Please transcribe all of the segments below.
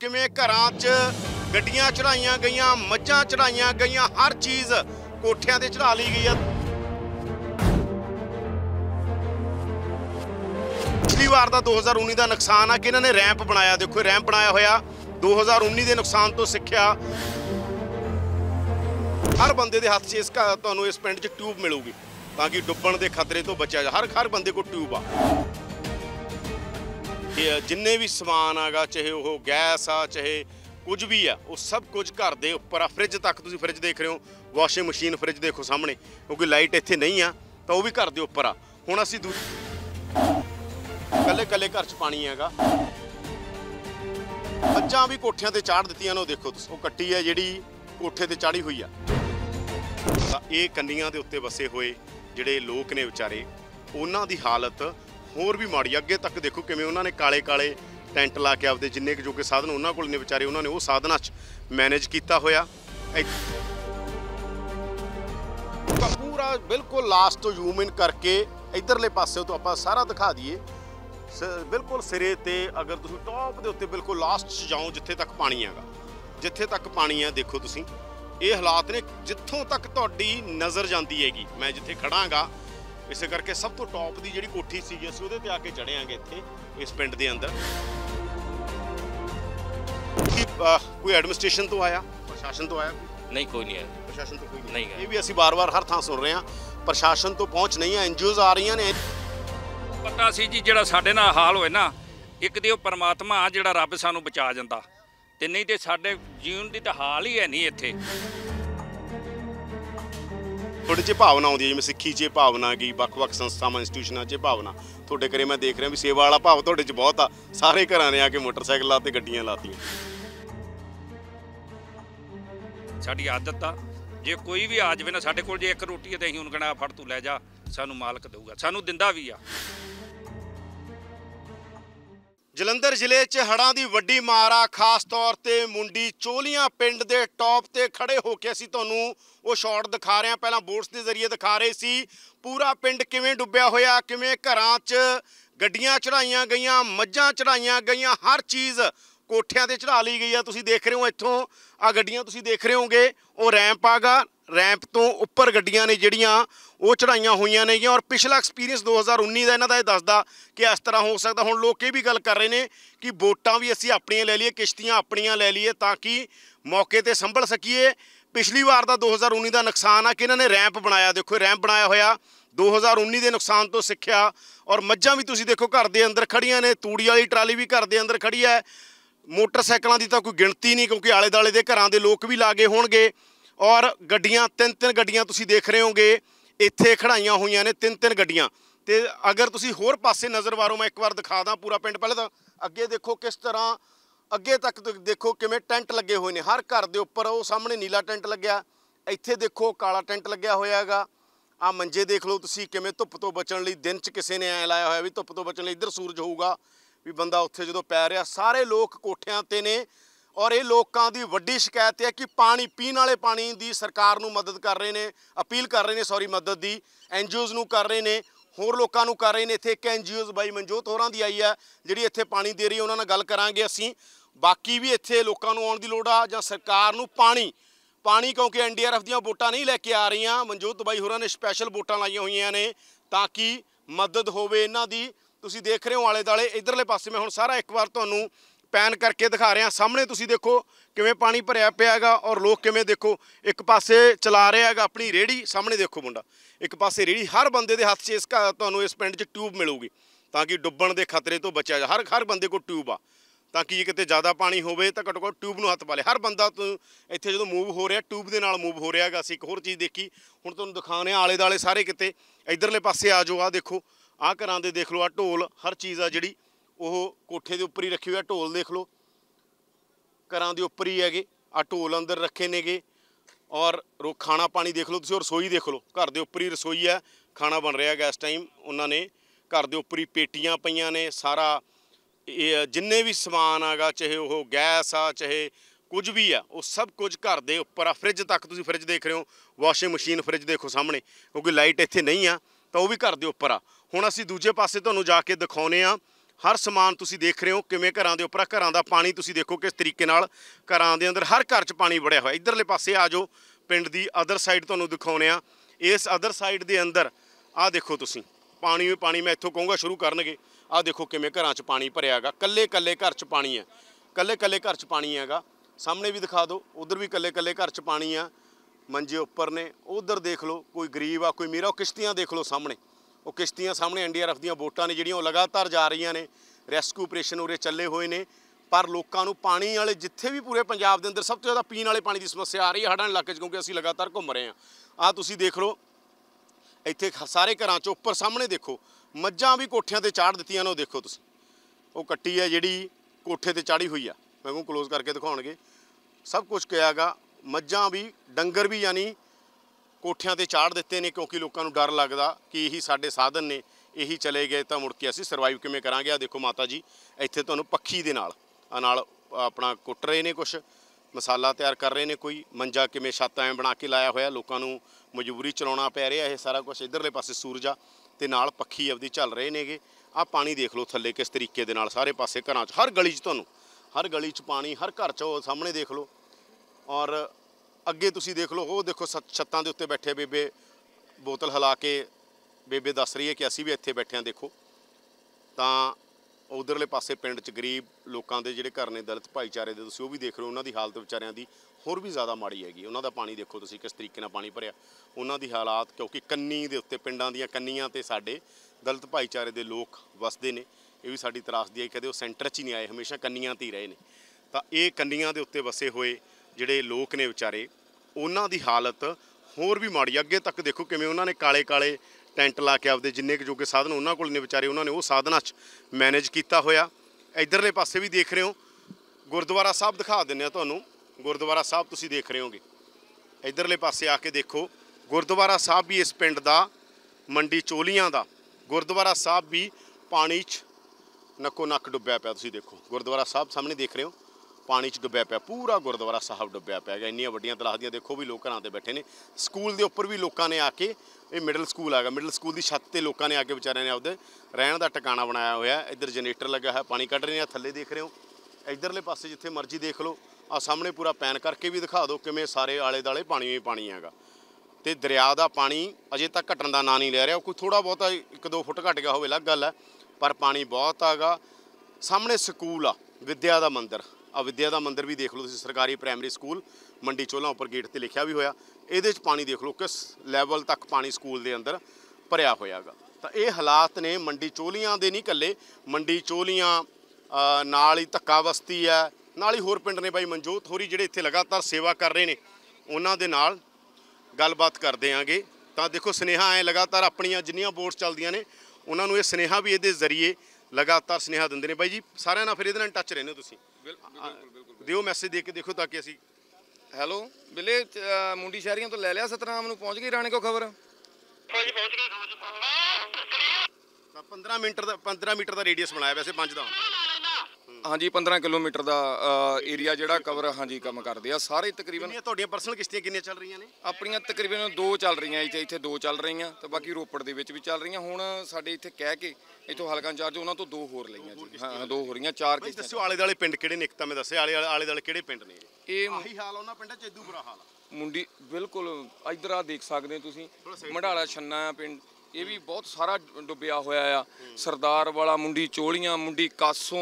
ਕਿਵੇਂ ਘਰਾਂ 'ਚ ਗੱਡੀਆਂ ਚੜਾਈਆਂ ਗਈਆਂ ਮੱਝਾਂ ਚੜਾਈਆਂ ਗਈਆਂ ਹਰ ਚੀਜ਼ ਕੋਠਿਆਂ ਤੇ ਚੜਾ ਲਈ ਗਈ ਆ ਪਿਛਲੀ ਵਾਰ ਦਾ 2019 ਦਾ ਨੁਕਸਾਨ ਆ ਕਿ ਇਹਨਾਂ ਨੇ ਰੈਂਪ ਬਣਾਇਆ ਦੇਖੋ ਰੈਂਪ ਬਣਾਇਆ ਹੋਇਆ 2019 ਦੇ ਨੁਕਸਾਨ ਤੋਂ ਸਿੱਖਿਆ ਹਰ ਬੰਦੇ ਦੇ ਹੱਥ 'ਚ ਇਸ ਤੁਹਾਨੂੰ ਇਸ ਪਿੰਡ 'ਚ ਟਿਊਬ ਮਿਲੂਗੀ ਤਾਂ ਕਿ ਡੁੱਬਣ ਦੇ ਖਤਰੇ ਤੋਂ ਬਚਿਆ ਜਾ ਹਰ ਹਰ ਬੰਦੇ ਕੋਲ ਟਿਊਬ ਆ ਜਿੰਨੇ ਵੀ ਸਮਾਨ ਆਗਾ ਚਾਹੇ ਉਹ ਗੈਸ ਆ ਚਾਹੇ ਕੁਝ ਵੀ ਆ ਉਹ ਸਭ ਕੁਝ ਘਰ ਦੇ ਉੱਪਰ ਆ ਫ੍ਰਿਜ ਤੱਕ ਤੁਸੀਂ ਫ੍ਰਿਜ ਦੇਖ ਰਹੇ ਹੋ ਵਾਸ਼ਿੰਗ ਮਸ਼ੀਨ ਫ੍ਰਿਜ ਦੇਖੋ ਸਾਹਮਣੇ ਕਿਉਂਕਿ ਲਾਈਟ ਇੱਥੇ ਨਹੀਂ ਆ ਤਾਂ ਉਹ ਵੀ ਘਰ ਦੇ ਉੱਪਰ ਆ ਹੁਣ ਅਸੀਂ ਦੂਜੀ ਕੱਲੇ ਕੱਲੇ ਘਰ 'ਚ ਪਾਣੀ ਹੈਗਾ ਅੱਜਾਂ ਵੀ ਕੋਠਿਆਂ ਤੇ ਚਾੜ ਦਿੱਤੀਆਂ ਨੇ ਉਹ ਦੇਖੋ ਤੁਸੀਂ ਉਹ ਕੱਟੀ ਹੈ ਜਿਹੜੀ ਕੋਠੇ ਤੇ ਚਾੜੀ ਹੋਈ ਆ ਇਹ ਕੰਨੀਆਂ ਦੇ ਉੱਤੇ ਵਸੇ ਹੋਏ ਜਿਹੜੇ ਲੋਕ ਨੇ ਵਿਚਾਰੇ ਉਹਨਾਂ ਦੀ ਹਾਲਤ ਹੋਰ ਵੀ ਮਾੜੀ ਅੱਗੇ ਤੱਕ ਦੇਖੋ ਕਿਵੇਂ ਉਹਨਾਂ ਨੇ ਕਾਲੇ ਕਾਲੇ ਟੈਂਟ ਲਾ ਕੇ ਆਪਦੇ ਜਿੰਨੇ ਕੁ ਜੋਗੇ ਸਾਧਨ ਉਹਨਾਂ ਕੋਲ ਨੇ ਵਿਚਾਰੇ ਉਹਨਾਂ ਨੇ ਉਹ ਸਾਧਨਾਂ 'ਚ ਮੈਨੇਜ ਕੀਤਾ ਹੋਇਆ ਪੂਰਾ ਬਿਲਕੁਲ ਲਾਸਟ ਤੋਂ ਜ਼ੂਮ ਕਰਕੇ ਇਧਰਲੇ ਪਾਸੇ ਤੋਂ ਆਪਾਂ ਸਾਰਾ ਦਿਖਾ ਦਈਏ ਬਿਲਕੁਲ ਸਿਰੇ ਤੇ ਅਗਰ ਤੁਸੀਂ ਟੌਪ ਦੇ ਉੱਤੇ ਬਿਲਕੁਲ ਲਾਸਟ 'ਚ ਜਾਓ ਜਿੱਥੇ ਤੱਕ ਪਾਣੀ ਹੈਗਾ ਜਿੱਥੇ ਤੱਕ ਪਾਣੀ ਹੈ ਦੇਖੋ ਤੁਸੀਂ ਇਹ ਹਾਲਾਤ ਨੇ ਜਿੱਥੋਂ ਤੱਕ ਤੁਹਾਡੀ ਨਜ਼ਰ ਜਾਂਦੀ ਹੈਗੀ ਮੈਂ ਜਿੱਥੇ ਖੜਾਂਗਾ ਇਸੇ ਕਰਕੇ ਸਭ ਤੋਂ ਟੌਪ ਦੀ ਜਿਹੜੀ ਕੋਠੀ ਸੀ ਅਸੀਂ ਉਹਦੇ ਤੇ ਆ ਕੇ ਚੜ੍ਹਿਆਂਗੇ ਇੱਥੇ ਇਸ ਪਿੰਡ ਦੇ ਅੰਦਰ ਕੀ ਕੋਈ ਐਡਮਿਨਿਸਟ੍ਰੇਸ਼ਨ ਤੋਂ ਆਇਆ ਪ੍ਰਸ਼ਾਸਨ ਤੋਂ ਆਇਆ ਨਹੀਂ ਕੋਈ ਨਹੀਂ ਆਇਆ ਪ੍ਰਸ਼ਾਸਨ ਤੋਂ ਕੋਈ ਨਹੀਂ ਇਹ ਵੀ ਅਸੀਂ ਬਾਰ-ਬਾਰ ਹਰ ਥਾਂ ਸੁਣ ਰਹੇ ਹਾਂ ਪ੍ਰਸ਼ਾਸਨ ਤੋਂ ਪਹੁੰਚ ਨਹੀਂ ਆ ਐਨਜੀਓਸ ਆ ਰਹੀਆਂ ਨੇ ਪਤਾ ਸੀ ਜੀ ਜਿਹੜਾ ਸਾਡੇ ਨਾਲ ਹਾਲ ਹੋਏ ਨਾ ਇੱਕ ਦਿਓ ਉਹ ਪਰਮਾਤਮਾ ਆ ਜਿਹੜਾ ਰੱਬ ਸਾਨੂੰ ਬਚਾ ਜਾਂਦਾ ਤੇ ਨਹੀਂ ਤੇ ਸਾਡੇ ਜੀਵਨ ਦੀ ਤਾਂ ਹਾਲ ਹੀ ਹੈ ਨਹੀਂ ਇੱਥੇ ਤੁਹਾਡੇ 'ਚ ਭਾਵਨਾ ਆਉਂਦੀ ਹੈ ਜਿਵੇਂ ਸਿੱਖੀ 'ਚ ਭਾਵਨਾ ਗਈ ਵੱਖ-ਵੱਖ ਸੰਸਥਾਵਾਂ ਇੰਸਟੀਟਿਊਸ਼ਨਾਂ 'ਚ ਭਾਵਨਾ ਤੁਹਾਡੇ ਘਰੇ ਮੈਂ ਦੇਖ ਰਿਹਾ ਵੀ ਸੇਵਾ ਵਾਲਾ ਭਾਵ ਤੁਹਾਡੇ 'ਚ ਬਹੁਤ ਆ ਸਾਰੇ ਘਰਾਂ ਨੇ ਆ ਕੇ ਮੋਟਰਸਾਈਕਲਾਂ ਤੇ ਗੱਡੀਆਂ ਲਾਤੀਆਂ ਸਾਡੀ ਆਦਤ ਆ ਜੇ ਕੋਈ ਵੀ ਆ ਜਾਵੇ ਨਾ ਸਾਡੇ ਕੋਲ ਜੇ ਇੱਕ ਰੋਟੀ ਹੈ ਤੇ ਅਸੀਂ ਉਹਨਾਂ ਕਹਣਾ ਫੜ ਤੂੰ ਲੈ ਜਾ ਸਾਨੂੰ ਮਾਲਕ ਦੇਊਗਾ ਸਾਨੂੰ ਦਿੰਦਾ ਵੀ ਆ ਜਲੰਧਰ ਜ਼ਿਲ੍ਹੇ 'ਚ ਹੜਾਂ ਦੀ ਵੱਡੀ ਮਾਰ ਆ ਖਾਸ ਤੌਰ ਤੇ ਮੁੰਡੀ ਚੋਲੀਆਂ ਪਿੰਡ ਦੇ ਟੌਪ ਤੇ ਖੜੇ ਹੋ ਕੇ ਅਸੀਂ ਤੁਹਾਨੂੰ ਉਹ ਸ਼ਾਟ ਦਿਖਾ ਰਹੇ ਹਾਂ ਪਹਿਲਾਂ ਬੋਰਡਸ ਦੇ ਜ਼ਰੀਏ ਦਿਖਾ ਰਹੇ ਸੀ ਪੂਰਾ ਪਿੰਡ ਕਿਵੇਂ ਡੁੱਬਿਆ ਹੋਇਆ ਕਿਵੇਂ ਘਰਾਂ 'ਚ ਗੱਡੀਆਂ ਚੜਾਈਆਂ ਗਈਆਂ ਮੱਝਾਂ ਚੜਾਈਆਂ ਗਈਆਂ ਹਰ ਚੀਜ਼ ਕੋਠਿਆਂ ਤੇ ਚੜਾ ਲਈ ਗਈ ਆ ਤੁਸੀਂ ਦੇਖ ਰਹੇ ਹੋ ਇੱਥੋਂ ਆ ਗੱਡੀਆਂ ਤੁਸੀਂ ਦੇਖ ਰਹੇ ਹੋਗੇ ਉਹ ਰੈਂਪ ਆਗਾ ਰੈਂਪ ਤੋਂ ਉੱਪਰ ਗੱਡੀਆਂ ਨੇ ਜਿਹੜੀਆਂ ਉਹ ਚੜਾਈਆਂ ਹੋਈਆਂ ਨੇਗੀਆਂ ਔਰ ਪਿਛਲਾ ਐਕਸਪੀਰੀਅੰਸ 2019 ਦਾ ਇਹਨਾਂ ਦਾ ਇਹ ਦੱਸਦਾ ਕਿ ਇਸ ਤਰ੍ਹਾਂ ਹੋ ਸਕਦਾ ਹੁਣ ਲੋਕ ਇਹ ਵੀ ਗੱਲ ਕਰ ਰਹੇ ਨੇ ਕਿ ਵੋਟਾਂ ਵੀ ਅਸੀਂ ਆਪਣੀਆਂ ਲੈ ਲਈਏ ਕਿਸ਼ਤੀਆਂ ਆਪਣੀਆਂ ਲੈ ਲਈਏ ਤਾਂ ਕਿ ਮੌਕੇ ਤੇ ਸੰਭਲ ਸਕੀਏ ਪਿਛਲੀ ਵਾਰ ਦਾ 2019 ਦਾ ਨੁਕਸਾਨ ਆ ਕਿ ਇਹਨਾਂ ਨੇ ਰੈਂਪ ਬਣਾਇਆ ਦੇਖੋ ਰੈਂਪ ਬਣਾਇਆ ਹੋਇਆ 2019 ਦੇ ਨੁਕਸਾਨ ਤੋਂ ਸਿੱਖਿਆ ਔਰ ਮੱਝਾਂ ਵੀ ਤੁਸੀਂ ਦੇਖੋ ਘਰ ਦੇ ਅੰਦਰ ਖੜੀਆਂ ਨੇ ਤੂੜੀ ਵਾਲੀ ਟਰਾਲੀ ਵੀ ਘਰ ਦੇ ਅੰਦਰ ਖੜੀ ਹੈ ਮੋਟਰਸਾਈਕਲਾਂ ਦੀ ਤਾਂ ਕੋਈ ਗਿਣਤੀ ਨਹੀਂ ਕਿਉਂਕਿ ਆਲੇ-ਦਾਲੇ ਦੇ ਘਰਾਂ ਦੇ ਲੋਕ ਵੀ ਲਾਗੇ ਹੋਣਗੇ ਔਰ ਗੱਡੀਆਂ ਤਿੰਨ ਤਿੰਨ ਗੱਡੀਆਂ ਤੁਸੀਂ ਦੇਖ ਰਹੇ ਹੋਗੇ ਇੱਥੇ ਖੜਾਈਆਂ ਹੋਈਆਂ ਨੇ ਤਿੰਨ ਤਿੰਨ ਗੱਡੀਆਂ ਤੇ ਅਗਰ ਤੁਸੀਂ ਹੋਰ ਪਾਸੇ ਨਜ਼ਰ ਵਾਰੋ ਮੈਂ ਇੱਕ ਵਾਰ ਦਿਖਾ ਦਾਂ ਪੂਰਾ ਪਿੰਡ ਪਹਿਲਾਂ ਤਾਂ ਅੱਗੇ ਦੇਖੋ ਕਿਸ ਤਰ੍ਹਾਂ ਅੱਗੇ ਤੱਕ ਦੇਖੋ ਕਿਵੇਂ ਟੈਂਟ ਲੱਗੇ ਹੋਏ ਨੇ ਹਰ ਘਰ ਦੇ ਉੱਪਰ ਉਹ ਸਾਹਮਣੇ ਨੀਲਾ ਟੈਂਟ ਲੱਗਿਆ ਇੱਥੇ ਦੇਖੋ ਕਾਲਾ ਟੈਂਟ ਲੱਗਿਆ ਹੋਇਆ ਹੈਗਾ ਆ ਮੰਜੇ ਦੇਖ ਲਓ ਤੁਸੀਂ ਕਿਵੇਂ ਧੁੱਪ ਤੋਂ ਬਚਣ ਲਈ ਦਿਨ 'ਚ ਕਿਸੇ ਨੇ ਐ ਲਾਇਆ ਹੋਇਆ ਵੀ ਧੁੱਪ ਤੋਂ ਬਚਣ ਲਈ ਇੱਧਰ ਸੂਰਜ ਹੋਊਗਾ ਵੀ ਬੰਦਾ ਉੱਥੇ ਜਦੋਂ ਪੈ ਰਿਹਾ ਸਾਰੇ ਲੋਕ ਕੋਠਿਆਂ ਤੇ ਨੇ ਔਰ ਇਹ ਲੋਕਾਂ ਦੀ ਵੱਡੀ ਸ਼ਿਕਾਇਤ ਹੈ ਕਿ ਪਾਣੀ ਪੀਣ ਵਾਲੇ ਪਾਣੀ ਦੀ ਸਰਕਾਰ ਨੂੰ ਮਦਦ ਕਰ ਰਹੇ ਨੇ ਅਪੀਲ ਕਰ ਰਹੇ ਨੇ ਸੌਰੀ ਮਦਦ ਦੀ ਐਨਜੀਓਜ਼ ਨੂੰ ਕਰ ਰਹੇ ਨੇ ਹੋਰ ਲੋਕਾਂ ਨੂੰ ਕਰ ਰਹੇ ਨੇ ਇੱਥੇ ਇੱਕ ਐਨਜੀਓਜ਼ ਬਾਈ ਮਨਜੋਤ ਹੋਰਾਂ ਦੀ ਆਈ ਹੈ ਜਿਹੜੀ ਇੱਥੇ ਪਾਣੀ ਦੇ ਰਹੀ ਹੈ ਉਹਨਾਂ ਨਾਲ ਗੱਲ ਕਰਾਂਗੇ ਅਸੀਂ ਬਾਕੀ ਵੀ ਇੱਥੇ ਲੋਕਾਂ ਨੂੰ ਆਉਣ ਦੀ ਲੋੜ ਆ ਜਾਂ ਸਰਕਾਰ ਨੂੰ ਪਾਣੀ ਪਾਣੀ ਕਿਉਂਕਿ ਐਨਡੀਆਰਐਫ ਦੀਆਂ ਵੋਟਾਂ ਨਹੀਂ ਲੈ ਕੇ ਆ ਰਹੀਆਂ ਮਨਜੋਤ ਬਾਈ ਹੋਰਾਂ ਨੇ ਸਪੈਸ਼ਲ ਵੋਟਾਂ ਲਾਈਆਂ ਹੋਈਆਂ ਨੇ ਤਾਂ ਕਿ ਮਦਦ ਹੋਵੇ ਇਹਨਾਂ ਦੀ ਤੁਸੀਂ ਦੇਖ ਰਹੇ ਹੋ ਆਲੇ ਦਾਲੇ ਇਧਰਲੇ ਪਾਸੇ ਮੈਂ ਹੁਣ ਸਾਰਾ ਇੱਕ ਵਾਰ ਤੁਹਾਨੂੰ ਪੈਨ ਕਰਕੇ ਦਿਖਾ ਰਿਹਾ ਸਾਹਮਣੇ ਤੁਸੀਂ ਦੇਖੋ ਕਿਵੇਂ ਪਾਣੀ ਭਰਿਆ ਪਿਆ ਹੈਗਾ ਔਰ ਲੋਕ ਕਿਵੇਂ ਦੇਖੋ ਇੱਕ ਪਾਸੇ ਚਲਾ ਰਿਹਾ ਹੈਗਾ ਆਪਣੀ ਰੇੜੀ ਸਾਹਮਣੇ ਦੇਖੋ ਮੁੰਡਾ ਇੱਕ ਪਾਸੇ ਰੇੜੀ ਹਰ ਬੰਦੇ ਦੇ ਹੱਥ 'ਚ ਇਸ ਤੁਹਾਨੂੰ ਇਸ ਪਿੰਡ 'ਚ ਟਿਊਬ ਮਿਲੂਗੀ ਤਾਂ ਕਿ ਡੁੱਬਣ ਦੇ ਖਤਰੇ ਤੋਂ ਬਚਿਆ ਜਾ ਹਰ ਹਰ ਬੰਦੇ ਕੋਲ ਟਿਊਬ ਆ ਤਾਂ ਕਿ ਜੇ ਕਿਤੇ ਜ਼ਿਆਦਾ ਪਾਣੀ ਹੋਵੇ ਤਾਂ ਘਟੋ ਘਟ ਟਿਊਬ ਨੂੰ ਹੱਥ ਪਾ ਹਰ ਬੰਦਾ ਇੱਥੇ ਜਦੋਂ ਮੂਵ ਹੋ ਰਿਹਾ ਟਿਊਬ ਦੇ ਨਾਲ ਮੂਵ ਹੋ ਰਿਹਾ ਹੈਗਾ ਅਸੀਂ ਇੱਕ ਹੋਰ ਚੀਜ਼ ਦੇਖੀ ਹੁਣ ਤੁਹਾਨੂੰ ਦਿਖਾਉਣੇ ਆਲੇ ਦਾਲੇ ਸਾਰੇ ਕਿਤੇ ਇਧਰਲੇ ਪਾਸੇ ਆ ਜਾਓ ਆ ਦੇਖੋ ਆ ਘਰਾਂ ਦੇ ਦੇਖ ਲਓ ਆ ਢੋਲ ਹਰ ਚੀਜ਼ ਆ ਜਿਹੜੀ ਉਹ ਕੋਠੇ ਦੇ ਉੱਪਰ ਹੀ ਰੱਖੀ ਹੋਇਆ ਢੋਲ ਦੇਖ ਲਓ ਘਰਾਂ ਦੇ ਉੱਪਰ ਹੀ ਹੈਗੇ ਆ ਢੋਲ ਅੰਦਰ ਰੱਖੇ ਨੇਗੇ ਔਰ ਰੋ ਖਾਣਾ ਪਾਣੀ ਦੇਖ ਲਓ ਤੁਸੀਂ ਔਰ ਰਸੋਈ ਦੇਖ ਲਓ ਘਰ ਦੇ ਉੱਪਰ ਹੀ ਰਸੋਈ ਹੈ ਖਾਣਾ ਬਣ ਰਿਹਾ ਹੈਗਾ ਇਸ ਟਾਈਮ ਉਹਨਾਂ ਨੇ ਘਰ ਦੇ ਉੱਪਰ ਹੀ ਪੇਟੀਆਂ ਪਈਆਂ ਨੇ ਸਾਰਾ ਇਹ ਜਿੰਨੇ ਵੀ ਸਮਾਨ ਆਗਾ ਚਾਹੇ ਉਹ ਗੈਸ ਆ ਚਾਹੇ ਕੁਝ ਵੀ ਆ ਉਹ ਸਭ ਕੁਝ ਘਰ ਦੇ ਉੱਪਰ ਆ ਫ੍ਰਿਜ ਤੱਕ ਤੁਸੀਂ ਫ੍ਰਿਜ ਦੇਖ ਰਹੇ ਹੋ ਵਾਸ਼ਿੰਗ ਮਸ਼ੀਨ ਫ੍ਰਿਜ ਦੇਖੋ ਸਾਹਮਣੇ ਕਿਉਂਕਿ ਲਾਈਟ ਇੱਥੇ ਨਹੀਂ ਆ ਤਾਂ ਉਹ ਵੀ ਘਰ ਦੇ ਉੱਪਰ ਆ ਹੁਣ ਅਸੀਂ ਦੂਜੇ ਪਾਸੇ ਤੁਹਾਨੂੰ ਜਾ ਕੇ ਦਿਖਾਉਨੇ ਆ ਹਰ ਸਮਾਨ ਤੁਸੀਂ ਦੇਖ ਰਹੇ ਹੋ ਕਿਵੇਂ ਘਰਾਂ ਦੇ ਉੱਪਰ ਘਰਾਂ ਦਾ ਪਾਣੀ ਤੁਸੀਂ ਦੇਖੋ ਕਿਸ ਤਰੀਕੇ ਨਾਲ ਘਰਾਂ ਦੇ ਅੰਦਰ ਹਰ ਘਰ 'ਚ ਪਾਣੀ ਵੜਿਆ ਹੋਇਆ ਇਧਰਲੇ ਪਾਸੇ ਆ ਜਾਓ ਪਿੰਡ ਦੀ ਅਦਰ ਸਾਈਡ ਤੁਹਾਨੂੰ ਦਿਖਾਉਨੇ ਆ ਇਸ ਅਦਰ ਸਾਈਡ ਦੇ ਅੰਦਰ ਆ ਦੇਖੋ ਤੁਸੀਂ ਪਾਣੀ ਵੀ ਪਾਣੀ ਮੈਂ ਇੱਥੋਂ ਕਹੂੰਗਾ ਸ਼ੁਰੂ ਕਰਨਗੇ ਆ ਦੇਖੋ ਕਿਵੇਂ ਘਰਾਂ 'ਚ ਪਾਣੀ ਭਰਿਆ ਹੈਗਾ ਕੱਲੇ ਕੱਲੇ ਘਰ 'ਚ ਪਾਣੀ ਹੈ ਕੱਲੇ ਕੱਲੇ ਘਰ 'ਚ ਪਾਣੀ ਹੈਗਾ ਸਾਹਮਣੇ ਵੀ ਦਿਖਾ ਦਿਓ ਉਧਰ ਵੀ ਕੱਲੇ ਕੱਲੇ ਘਰ 'ਚ ਪਾਣੀ ਆ ਮੰਜੇ ਉੱਪਰ ਨੇ ਉਧਰ ਦੇਖ ਲਓ ਕੋਈ ਗਰੀਬ ਆ ਕੋਈ ਮੀਰਾ ਕਿਸ਼ਤੀਆਂ ਦੇਖ ਲਓ ਸਾਹਮਣੇ ਉਹ ਕਿਸ਼ਤੀਆਂ ਸਾਹਮਣੇ ਐਨਡੀਆਰਐਫ ਦੀਆਂ ਬੋਟਾਂ ਨੇ ਜਿਹੜੀਆਂ ਉਹ ਲਗਾਤਾਰ ਜਾ ਰਹੀਆਂ ਨੇ ਰੈਸਕਿਊ ਆਪਰੇਸ਼ਨ ਉਰੇ ਚੱਲੇ ਹੋਏ ਨੇ ਪਰ ਲੋਕਾਂ ਨੂੰ ਪਾਣੀ ਵਾਲੇ ਜਿੱਥੇ ਵੀ ਪੂਰੇ ਪੰਜਾਬ ਦੇ ਅੰਦਰ ਸਭ ਤੋਂ ਜ਼ਿਆਦਾ ਪੀਣ ਵਾਲੇ ਪਾਣੀ ਦੀ ਸਮੱਸਿਆ ਆ ਰਹੀ ਹੈ ਹੜਾਂ ਇਲਾਕੇ 'ਚ ਕਿਉਂਕਿ ਅਸੀਂ ਲਗਾਤਾਰ ਘੁੰਮ ਰਹੇ ਹਾਂ ਆ ਤੁਸੀਂ ਦੇਖ ਲਓ ਇੱਥੇ ਸਾਰੇ ਘਰਾਂ 'ਚ ਉੱਪਰ ਸਾਹਮਣੇ ਦੇਖੋ ਮੱਝਾਂ ਵੀ ਕੋਠਿਆਂ ਤੇ ਚਾੜ ਦਿੱਤੀਆਂ ਨੇ ਉਹ ਦੇਖੋ ਤੁਸੀਂ ਉਹ ਕੱਟੀ ਹੈ ਜਿਹੜੀ ਕੋਠੇ ਤੇ ਚਾੜੀ ਹੋਈ ਆ ਮੈਂ ਕੋ ਕਲੋਜ਼ ਕਰਕੇ ਦਿਖਾਉਣਗੇ ਸਭ ਕੁਝ ਕਿਹਾਗਾ ਮੱਝਾਂ ਵੀ ਡੰਗਰ ਵੀ ਯਾਨੀ ਕੋਠਿਆਂ ਤੇ ਚਾੜ ਦਿੱਤੇ ਨੇ ਕਿਉਂਕਿ ਲੋਕਾਂ ਨੂੰ ਡਰ ਲੱਗਦਾ ਕਿ ਇਹੀ ਸਾਡੇ ਸਾਧਨ ਨੇ ਇਹੀ ਚਲੇ ਗਏ ਤਾਂ ਮੁੜ ਕੇ ਅਸੀਂ ਸਰਵਾਈਵ ਕਿਵੇਂ ਕਰਾਂਗੇ ਆ ਦੇਖੋ ਮਾਤਾ ਜੀ ਇੱਥੇ ਤੁਹਾਨੂੰ ਪੱਖੀ ਦੇ ਨਾਲ ਆ ਨਾਲ ਆਪਣਾ ਕੁੱਟ ਰਹੇ ਨੇ ਕੁਛ ਮਸਾਲਾ ਤਿਆਰ ਕਰ ਰਹੇ ਨੇ ਕੋਈ ਮੰਜਾ ਕਿਵੇਂ ਛੱਤ ਐ ਬਣਾ ਕੇ ਲਾਇਆ ਹੋਇਆ ਲੋਕਾਂ ਨੂੰ ਮਜਬੂਰੀ ਚਲਾਉਣਾ ਪੈ ਰਿਹਾ ਇਹ ਸਾਰਾ ਕੁਝ ਇਧਰਲੇ ਪਾਸੇ ਸੂਰਜਾ ਤੇ ਨਾਲ ਪੱਖੀ ਆਪਦੀ ਚੱਲ ਰਹੇ ਨੇਗੇ ਆ ਪਾਣੀ ਦੇਖ ਲਓ ਥੱਲੇ ਕਿਸ ਤਰੀਕੇ ਦੇ ਨਾਲ ਸਾਰੇ ਪਾਸੇ ਘਰਾਂ 'ਚ ਹਰ ਗਲੀ 'ਚ ਤੁਹਾਨੂੰ ਹਰ ਗਲੀ 'ਚ ਪਾਣੀ ਹਰ ਘਰ 'ਚ ਸਾਹਮਣੇ ਦੇਖ ਲਓ ਔਰ ਅੱਗੇ ਤੁਸੀਂ ਦੇਖ ਲਓ ਉਹ ਦੇਖੋ ਛੱਤਾਂ ਦੇ ਉੱਤੇ ਬੈਠੇ ਬੇਬੇ ਬੋਤਲ ਹਿਲਾ ਕੇ ਬੇਬੇ ਦੱਸ ਰਹੀ ਹੈ ਕਿ ਅਸੀਂ ਵੀ ਇੱਥੇ ਬੈਠੇ ਆਂ ਦੇਖੋ ਤਾਂ ਉਧਰਲੇ ਪਾਸੇ ਪਿੰਡ 'ਚ ਗਰੀਬ ਲੋਕਾਂ ਦੇ ਜਿਹੜੇ ਘਰ ਨੇ ਦਲਿਤ ਭਾਈਚਾਰੇ ਦੇ ਤੁਸੀਂ ਉਹ ਵੀ ਦੇਖ ਰਹੇ ਹੋ ਉਹਨਾਂ ਦੀ ਹਾਲਤ ਵਿਚਾਰਿਆਂ ਦੀ ਹੋਰ ਵੀ ਜ਼ਿਆਦਾ ਮਾੜੀ ਹੈਗੀ ਉਹਨਾਂ ਦਾ ਪਾਣੀ ਦੇਖੋ ਤੁਸੀਂ ਕਿਸ ਤਰੀਕੇ ਨਾਲ ਪਾਣੀ ਭਰਿਆ ਉਹਨਾਂ ਦੀ ਹਾਲਾਤ ਕਿਉਂਕਿ ਕੰਨੀ ਦੇ ਉੱਤੇ ਪਿੰਡਾਂ ਦੀਆਂ ਕੰਨੀਆਂ ਤੇ ਸਾਡੇ ਦਲਿਤ ਭਾਈਚਾਰੇ ਦੇ ਲੋਕ ਵਸਦੇ ਨੇ ਇਹ ਵੀ ਸਾਡੀ ਤਰਾਸ ਦੀ ਹੈ ਕਦੇ ਉਹ ਸੈਂਟਰ 'ਚ ਹੀ ਨਹੀਂ ਆਏ ਹਮੇਸ਼ਾ ਕੰਨੀਆਂ ਤੇ ਹੀ ਰਹੇ ਨੇ ਤਾਂ ਇਹ ਕੰਨੀਆਂ ਦੇ ਉੱਤੇ ਵਸੇ ਹੋਏ ਜਿਹੜੇ ਲੋਕ ਨੇ ਵਿਚਾਰੇ ਉਹਨਾਂ ਦੀ ਹਾਲਤ ਹੋਰ ਵੀ ਮਾੜੀ ਅੱਗੇ ਤੱਕ ਦੇਖੋ ਕਿਵੇਂ ਉਹਨਾਂ ਨੇ ਕਾਲੇ ਕਾਲੇ ਟੈਂਟ ਲਾ ਕੇ ਆਪਦੇ ਜਿੰਨੇ ਕੁ ਜੋਗੇ ਸਾਧਨ ਉਹਨਾਂ ਕੋਲ ਨੇ ਵਿਚਾਰੇ ਉਹਨਾਂ ਨੇ ਉਹ ਸਾਧਨਾਂ 'ਚ ਮੈਨੇਜ ਕੀਤਾ ਹੋਇਆ ਇਧਰਲੇ ਪਾਸੇ ਵੀ ਦੇਖ ਰਹੇ ਹੋ ਗੁਰਦੁਆਰਾ ਸਾਹਿਬ ਦਿਖਾ ਦਿੰਨੇ ਆ ਤੁਹਾਨੂੰ ਗੁਰਦੁਆਰਾ ਸਾਹਿਬ ਤੁਸੀਂ ਦੇਖ ਰਹੇ ਹੋਗੇ ਇਧਰਲੇ ਪਾਸੇ ਆ ਕੇ ਦੇਖੋ ਗੁਰਦੁਆਰਾ ਸਾਹਿਬ ਵੀ ਇਸ ਪਿੰਡ ਦਾ ਮੰਡੀ ਚੋਲੀਆਂ ਦਾ ਗੁਰਦੁਆਰਾ ਸਾਹਿਬ ਵੀ ਪਾਣੀ 'ਚ ਨੱਕੋ ਨੱਕ ਡੁੱਬਿਆ ਪਿਆ ਤੁਸੀਂ ਦੇਖੋ ਗੁਰਦੁਆਰਾ ਸਾਹਿਬ ਸਾਹਮਣੇ ਦੇਖ ਰਹੇ ਹੋ ਪਾਣੀ 'ਚ ਡੁੱਬਿਆ ਪਿਆ ਪੂਰਾ ਗੁਰਦੁਆਰਾ ਸਾਹਿਬ ਡੁੱਬਿਆ ਪਿਆ ਹੈਗਾ ਇੰਨੀਆਂ ਵੱਡੀਆਂ ਤਲਾਹਦੀਆਂ ਦੇਖੋ ਵੀ ਲੋਕ ਘਰਾਂ ਤੇ ਬੈਠੇ ਨੇ ਸਕੂਲ ਦੇ ਉੱਪਰ ਵੀ ਲੋਕਾਂ ਨੇ ਆ ਕੇ ਇਹ ਮਿਡਲ ਸਕੂਲ ਆਗਾ ਮਿਡਲ ਸਕੂਲ ਦੀ ਛੱਤ ਤੇ ਲੋਕਾਂ ਨੇ ਆ ਕੇ ਵਿਚਾਰਿਆਂ ਨੇ ਆਪਦੇ ਰਹਿਣ ਦਾ ਟਿਕਾਣਾ ਬਣਾਇਆ ਹੋਇਆ ਇੱਧਰ ਜਨਰੇਟਰ ਲੱਗਾ ਹੈ ਪਾਣੀ ਕੱਢ ਰਹੇ ਆ ਥੱਲੇ ਦੇਖ ਰਹੇ ਹੋ ਇੱਧਰਲੇ ਪਾਸੇ ਜਿੱਥੇ ਮਰਜ਼ੀ ਦੇਖ ਲਓ ਆ ਸਾਹਮਣੇ ਪੂਰਾ ਪੈਨ ਕਰਕੇ ਵੀ ਦਿਖਾ ਦਿਓ ਕਿਵੇਂ ਸਾਰੇ ਆਲੇ ਦਾਲੇ ਪਾਣੀ ਹੀ ਪਾਣੀ ਹੈਗਾ ਤੇ ਦਰਿਆ ਦਾ ਪਾਣੀ ਅਜੇ ਤੱਕ ਘਟਣ ਦਾ ਨਾਂ ਨਹੀਂ ਲੈ ਰਿਹਾ ਕੋਈ ਥੋੜਾ ਬਹੁਤਾ 1-2 ਫੁੱਟ ਘਟ ਗਿਆ ਹੋਵੇ ਅਲੱਗ ਗੱਲ ਹੈ ਪਰ ਪਾਣੀ ਬਹੁਤ ਆਗਾ ਸਾਹਮਣੇ ਸਕੂਲ ਆ ਵਿਦਿਆ ਦਾ ਮੰਦਿਰ ਅਵਿਦਿਆ ਦਾ ਮੰਦਿਰ ਵੀ ਦੇਖ ਲਓ ਤੁਸੀਂ ਸਰਕਾਰੀ ਪ੍ਰਾਇਮਰੀ ਸਕੂਲ ਮੰਡੀ ਚੋਲਾ ਉੱਪਰ ਗੇਟ ਤੇ ਲਿਖਿਆ ਵੀ ਹੋਇਆ ਇਹਦੇ 'ਚ ਪਾਣੀ ਦੇਖ ਲਓ ਕਿਸ ਲੈਵਲ ਤੱਕ ਪਾਣੀ ਸਕੂਲ ਦੇ ਅੰਦਰ ਭਰਿਆ ਹੋਇਆਗਾ ਤਾਂ ਇਹ ਹਾਲਾਤ ਨੇ ਮੰਡੀ ਚੋਲੀਆਂ ਦੇ ਨਹੀਂ ਕੱਲੇ ਮੰਡੀ ਚੋਲੀਆਂ ਨਾਲ ਹੀ ਧੱਕਾ ਬਸਤੀ ਹੈ ਨਾਲ ਹੀ ਹੋਰ ਪਿੰਡ ਨੇ ਬਾਈ ਮਨਜੋਤ ਹੋਰੀ ਜਿਹੜੇ ਇੱਥੇ ਲਗਾਤਾਰ ਸੇਵਾ ਕਰ ਰਹੇ ਨੇ ਉਹਨਾਂ ਦੇ ਨਾਲ ਗੱਲਬਾਤ ਕਰਦੇ ਆਂਗੇ ਤਾਂ ਦੇਖੋ ਸਨੇਹਾ ਐ ਲਗਾਤਾਰ ਆਪਣੀਆਂ ਜਿੰਨੀਆਂ ਬੋਰਡਸ ਚੱਲਦੀਆਂ ਨੇ ਉਹਨਾਂ ਨੂੰ ਇਹ ਸਨੇਹਾ ਵੀ ਇਹਦੇ ਜ਼ਰੀਏ ਲਗਾਤਾਰ ਸਨੇਹਾ ਦਿੰਦੇ ਨੇ ਬਾਈ ਜੀ ਸਾਰਿਆਂ ਨਾਲ ਫਿਰ ਇਹਦੇ ਨਾਲ ਟੱਚ ਰਹਿੰਦੇ ਹੋ ਤੁਸੀਂ ਦਿਓ ਮੈਸੇਜ ਦੇ ਕੇ ਦੇਖੋ ਤਾਂ ਕਿ ਅਸੀਂ ਹੈਲੋ ਬਿਲੇ ਮੁੰਡੀ ਸ਼ਹਿਰੀਆਂ ਤੋਂ ਲੈ ਲਿਆ ਸਤਨਾਮ ਨੂੰ ਪਹੁੰਚ ਗਈ ਰਾਣੇ ਕੋ ਖਬਰ ਜੀ ਪਹੁੰਚ ਗਈ 15 ਮਿੰਟ ਦਾ 15 ਮੀਟਰ ਦਾ ਰੇਡੀਅਸ ਬਣਾਇਆ ਵੈਸੇ 5 ਦਾ ਹਾਂਜੀ 15 ਕਿਲੋਮੀਟਰ ਦਾ ਏਰੀਆ ਜਿਹੜਾ ਕਵਰ ਹਾਂਜੀ ਕੰਮ ਕਰਦੇ ਆ ਸਾਰੇ ਤਕਰੀਬਨ ਕਿੰਨੀਆਂ ਤੁਹਾਡੀਆਂ ਪਰਸਨਲ ਕਿਸ਼ਤੀਆਂ ਕਿੰਨੀਆਂ ਚੱਲ ਰਹੀਆਂ ਨੇ ਆਪਣੀਆਂ ਤਕਰੀਬਨ ਦੋ ਚੱਲ ਰਹੀਆਂ ਇੱਥੇ ਇੱਥੇ ਦੋ ਚੱਲ ਰਹੀਆਂ ਤੇ ਬਾਕੀ ਰੋਪੜ ਦੇ ਵਿੱਚ ਵੀ ਚੱਲ ਰਹੀਆਂ ਹੁਣ ਸਾਡੇ ਇੱਥੇ ਕਹਿ ਕੇ ਇਥੋਂ ਹਲਕਾ ਇੰਚਾਰਜ ਉਹਨਾਂ ਤੋਂ ਦੋ ਹੋਰ ਲਈਆਂ ਜੀ ਹਾਂ ਦੋ ਹੋ ਰਹੀਆਂ ਚਾਰ ਕਿਸ਼ਤੀਆਂ ਦੱਸੋ ਆਲੇ ਦਾਲੇ ਪਿੰਡ ਕਿਹੜੇ ਨੇ ਇੱਕ ਤਾਂ ਮੈਂ ਦੱਸਿਆ ਆਲੇ ਆਲੇ ਦਾਲੇ ਕਿਹੜੇ ਪਿੰਡ ਨੇ ਇਹ ਆਹੀ ਹਾਲ ਉਹਨਾਂ ਪਿੰਡਾਂ ਚ ਇਦੂ ਬੁਰਾ ਹਾਲ ਮੁੰਡੀ ਬਿਲਕੁਲ ਇਧਰ ਆ ਦੇਖ ਸਕਦੇ ਹੋ ਤੁਸੀਂ ਮਢਾਲਾ ਛੰਨਾ ਪਿੰਡ ਇਹ ਵੀ ਬਹੁਤ ਸਾਰਾ ਡੁੱਬਿਆ ਹੋਇਆ ਆ ਸਰਦਾਰ ਵਾਲਾ ਮੁੰਡੀ ਚੋਲੀਆਂ ਮੁੰਡੀ ਕਾਸੋਂ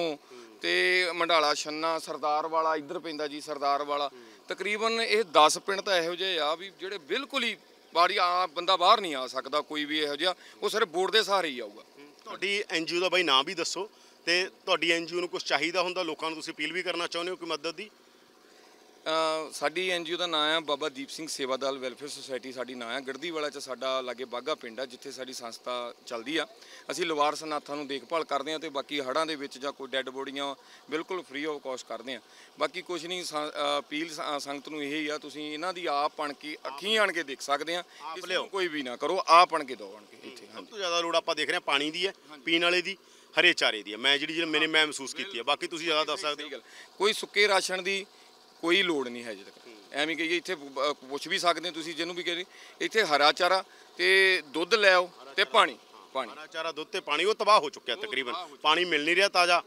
ਤੇ ਮੰਡਾਲਾ ਛੰਨਾ ਸਰਦਾਰ ਵਾਲਾ ਇੱਧਰ ਪੈਂਦਾ ਜੀ ਸਰਦਾਰ ਵਾਲਾ ਤਕਰੀਬਨ ਇਹ 10 ਪਿੰਡ ਤਾਂ ਇਹੋ ਜਿਹੇ ਆ ਵੀ ਜਿਹੜੇ ਬਿਲਕੁਲ ਹੀ ਬਾੜੀ ਆ ਬੰਦਾ ਬਾਹਰ ਨਹੀਂ ਆ ਸਕਦਾ ਕੋਈ ਵੀ ਇਹੋ ਜਿਹਾ ਉਹ ਸਿਰਫ ਬੋਰਡ ਦੇ ਸਹਾਰੇ ਹੀ ਆਊਗਾ ਤੁਹਾਡੀ ਐਨਜੀਓ ਦਾ ਬਾਈ ਨਾਮ ਵੀ ਦੱਸੋ ਤੇ ਤੁਹਾਡੀ ਐਨਜੀਓ ਨੂੰ ਕੁਝ ਚਾਹੀਦਾ ਹੁੰਦਾ ਲੋਕਾਂ ਨੂੰ ਤੁਸੀਂ ਅਪੀਲ ਵੀ ਕਰਨਾ ਚਾਹੁੰਦੇ ਹੋ ਕਿ ਮਦਦ ਦੀ ਸਾਡੀ ਐਨਜੀਓ ਦਾ ਨਾਮ ਹੈ ਬਾਬਾ ਦੀਪ ਸਿੰਘ ਸੇਵਾਦਾਲ ਵੈਲਫੇਅਰ ਸੁਸਾਇਟੀ ਸਾਡੀ ਨਾਮ ਹੈ ਗੜਦੀਵਾਲਾ ਚ ਸਾਡਾ ਲਾਗੇ ਬਾਗਾ ਪਿੰਡ ਆ ਜਿੱਥੇ ਸਾਡੀ ਸੰਸਥਾ ਚੱਲਦੀ ਆ ਅਸੀਂ ਲਵਾਰ ਸਨਾਥਾਂ ਨੂੰ ਦੇਖਭਾਲ ਕਰਦੇ ਆ ਤੇ ਬਾਕੀ ਹੜਾਂ ਦੇ ਵਿੱਚ ਜਾਂ ਕੋਈ ਡੈੱਡ ਬੋਡੀਆਂ ਬਿਲਕੁਲ ਫ੍ਰੀ ਆਫ ਕਾਸਟ ਕਰਦੇ ਆ ਬਾਕੀ ਕੁਝ ਨਹੀਂ ਅਪੀਲ ਸੰਗਤ ਨੂੰ ਇਹ ਹੀ ਆ ਤੁਸੀਂ ਇਹਨਾਂ ਦੀ ਆਪ ਪਣ ਕੇ ਅੱਖੀਂ ਆਣ ਕੇ ਦੇਖ ਸਕਦੇ ਆ ਕਿਸੇ ਕੋਈ ਵੀ ਨਾ ਕਰੋ ਆਪ ਪਣ ਕੇ ਦੋ ਆਣ ਕੇ ਇੱਥੇ ਸਭ ਤੋਂ ਜ਼ਿਆਦਾ ਲੋੜ ਆਪਾਂ ਦੇਖ ਰਹੇ ਆ ਪਾਣੀ ਦੀ ਹੈ ਪੀਣ ਵਾਲੇ ਦੀ ਹਰੇ ਚਾਰੇ ਦੀ ਮੈਂ ਜਿਹੜੀ ਜਿਹੜੇ ਮੈਂ ਮਹਿਸੂਸ ਕੀਤੀ ਹੈ ਬਾਕੀ ਤੁਸੀਂ ਜ਼ਿਆਦਾ ਦੱਸ ਸਕਦੇ ਹੋ ਕੋਈ ਸੁੱਕੇ ਰਾਸ਼ਨ ਦੀ ਕੋਈ ਲੋੜ ਨਹੀਂ ਹੈ ਜਿੱਦ ਐਵੇਂ ਕਹੀਏ ਇੱਥੇ ਪੁੱਛ ਵੀ ਸਕਦੇ ਤੁਸੀਂ ਜਿਹਨੂੰ ਵੀ ਕਹਿੰਦੇ ਇੱਥੇ ਹਰਾ ਚਾਰਾ ਤੇ ਦੁੱਧ ਲੈ ਆਓ ਤੇ ਪਾਣੀ ਪਾਣੀ ਹਰਾ ਚਾਰਾ ਦੁੱਧ ਤੇ ਪਾਣੀ ਉਹ ਤਬਾਹ ਹੋ ਚੁੱਕਿਆ ਤਕਰੀਬਨ ਪਾਣੀ ਮਿਲ ਨਹੀਂ ਰਿਹਾ ਤਾਜ਼ਾ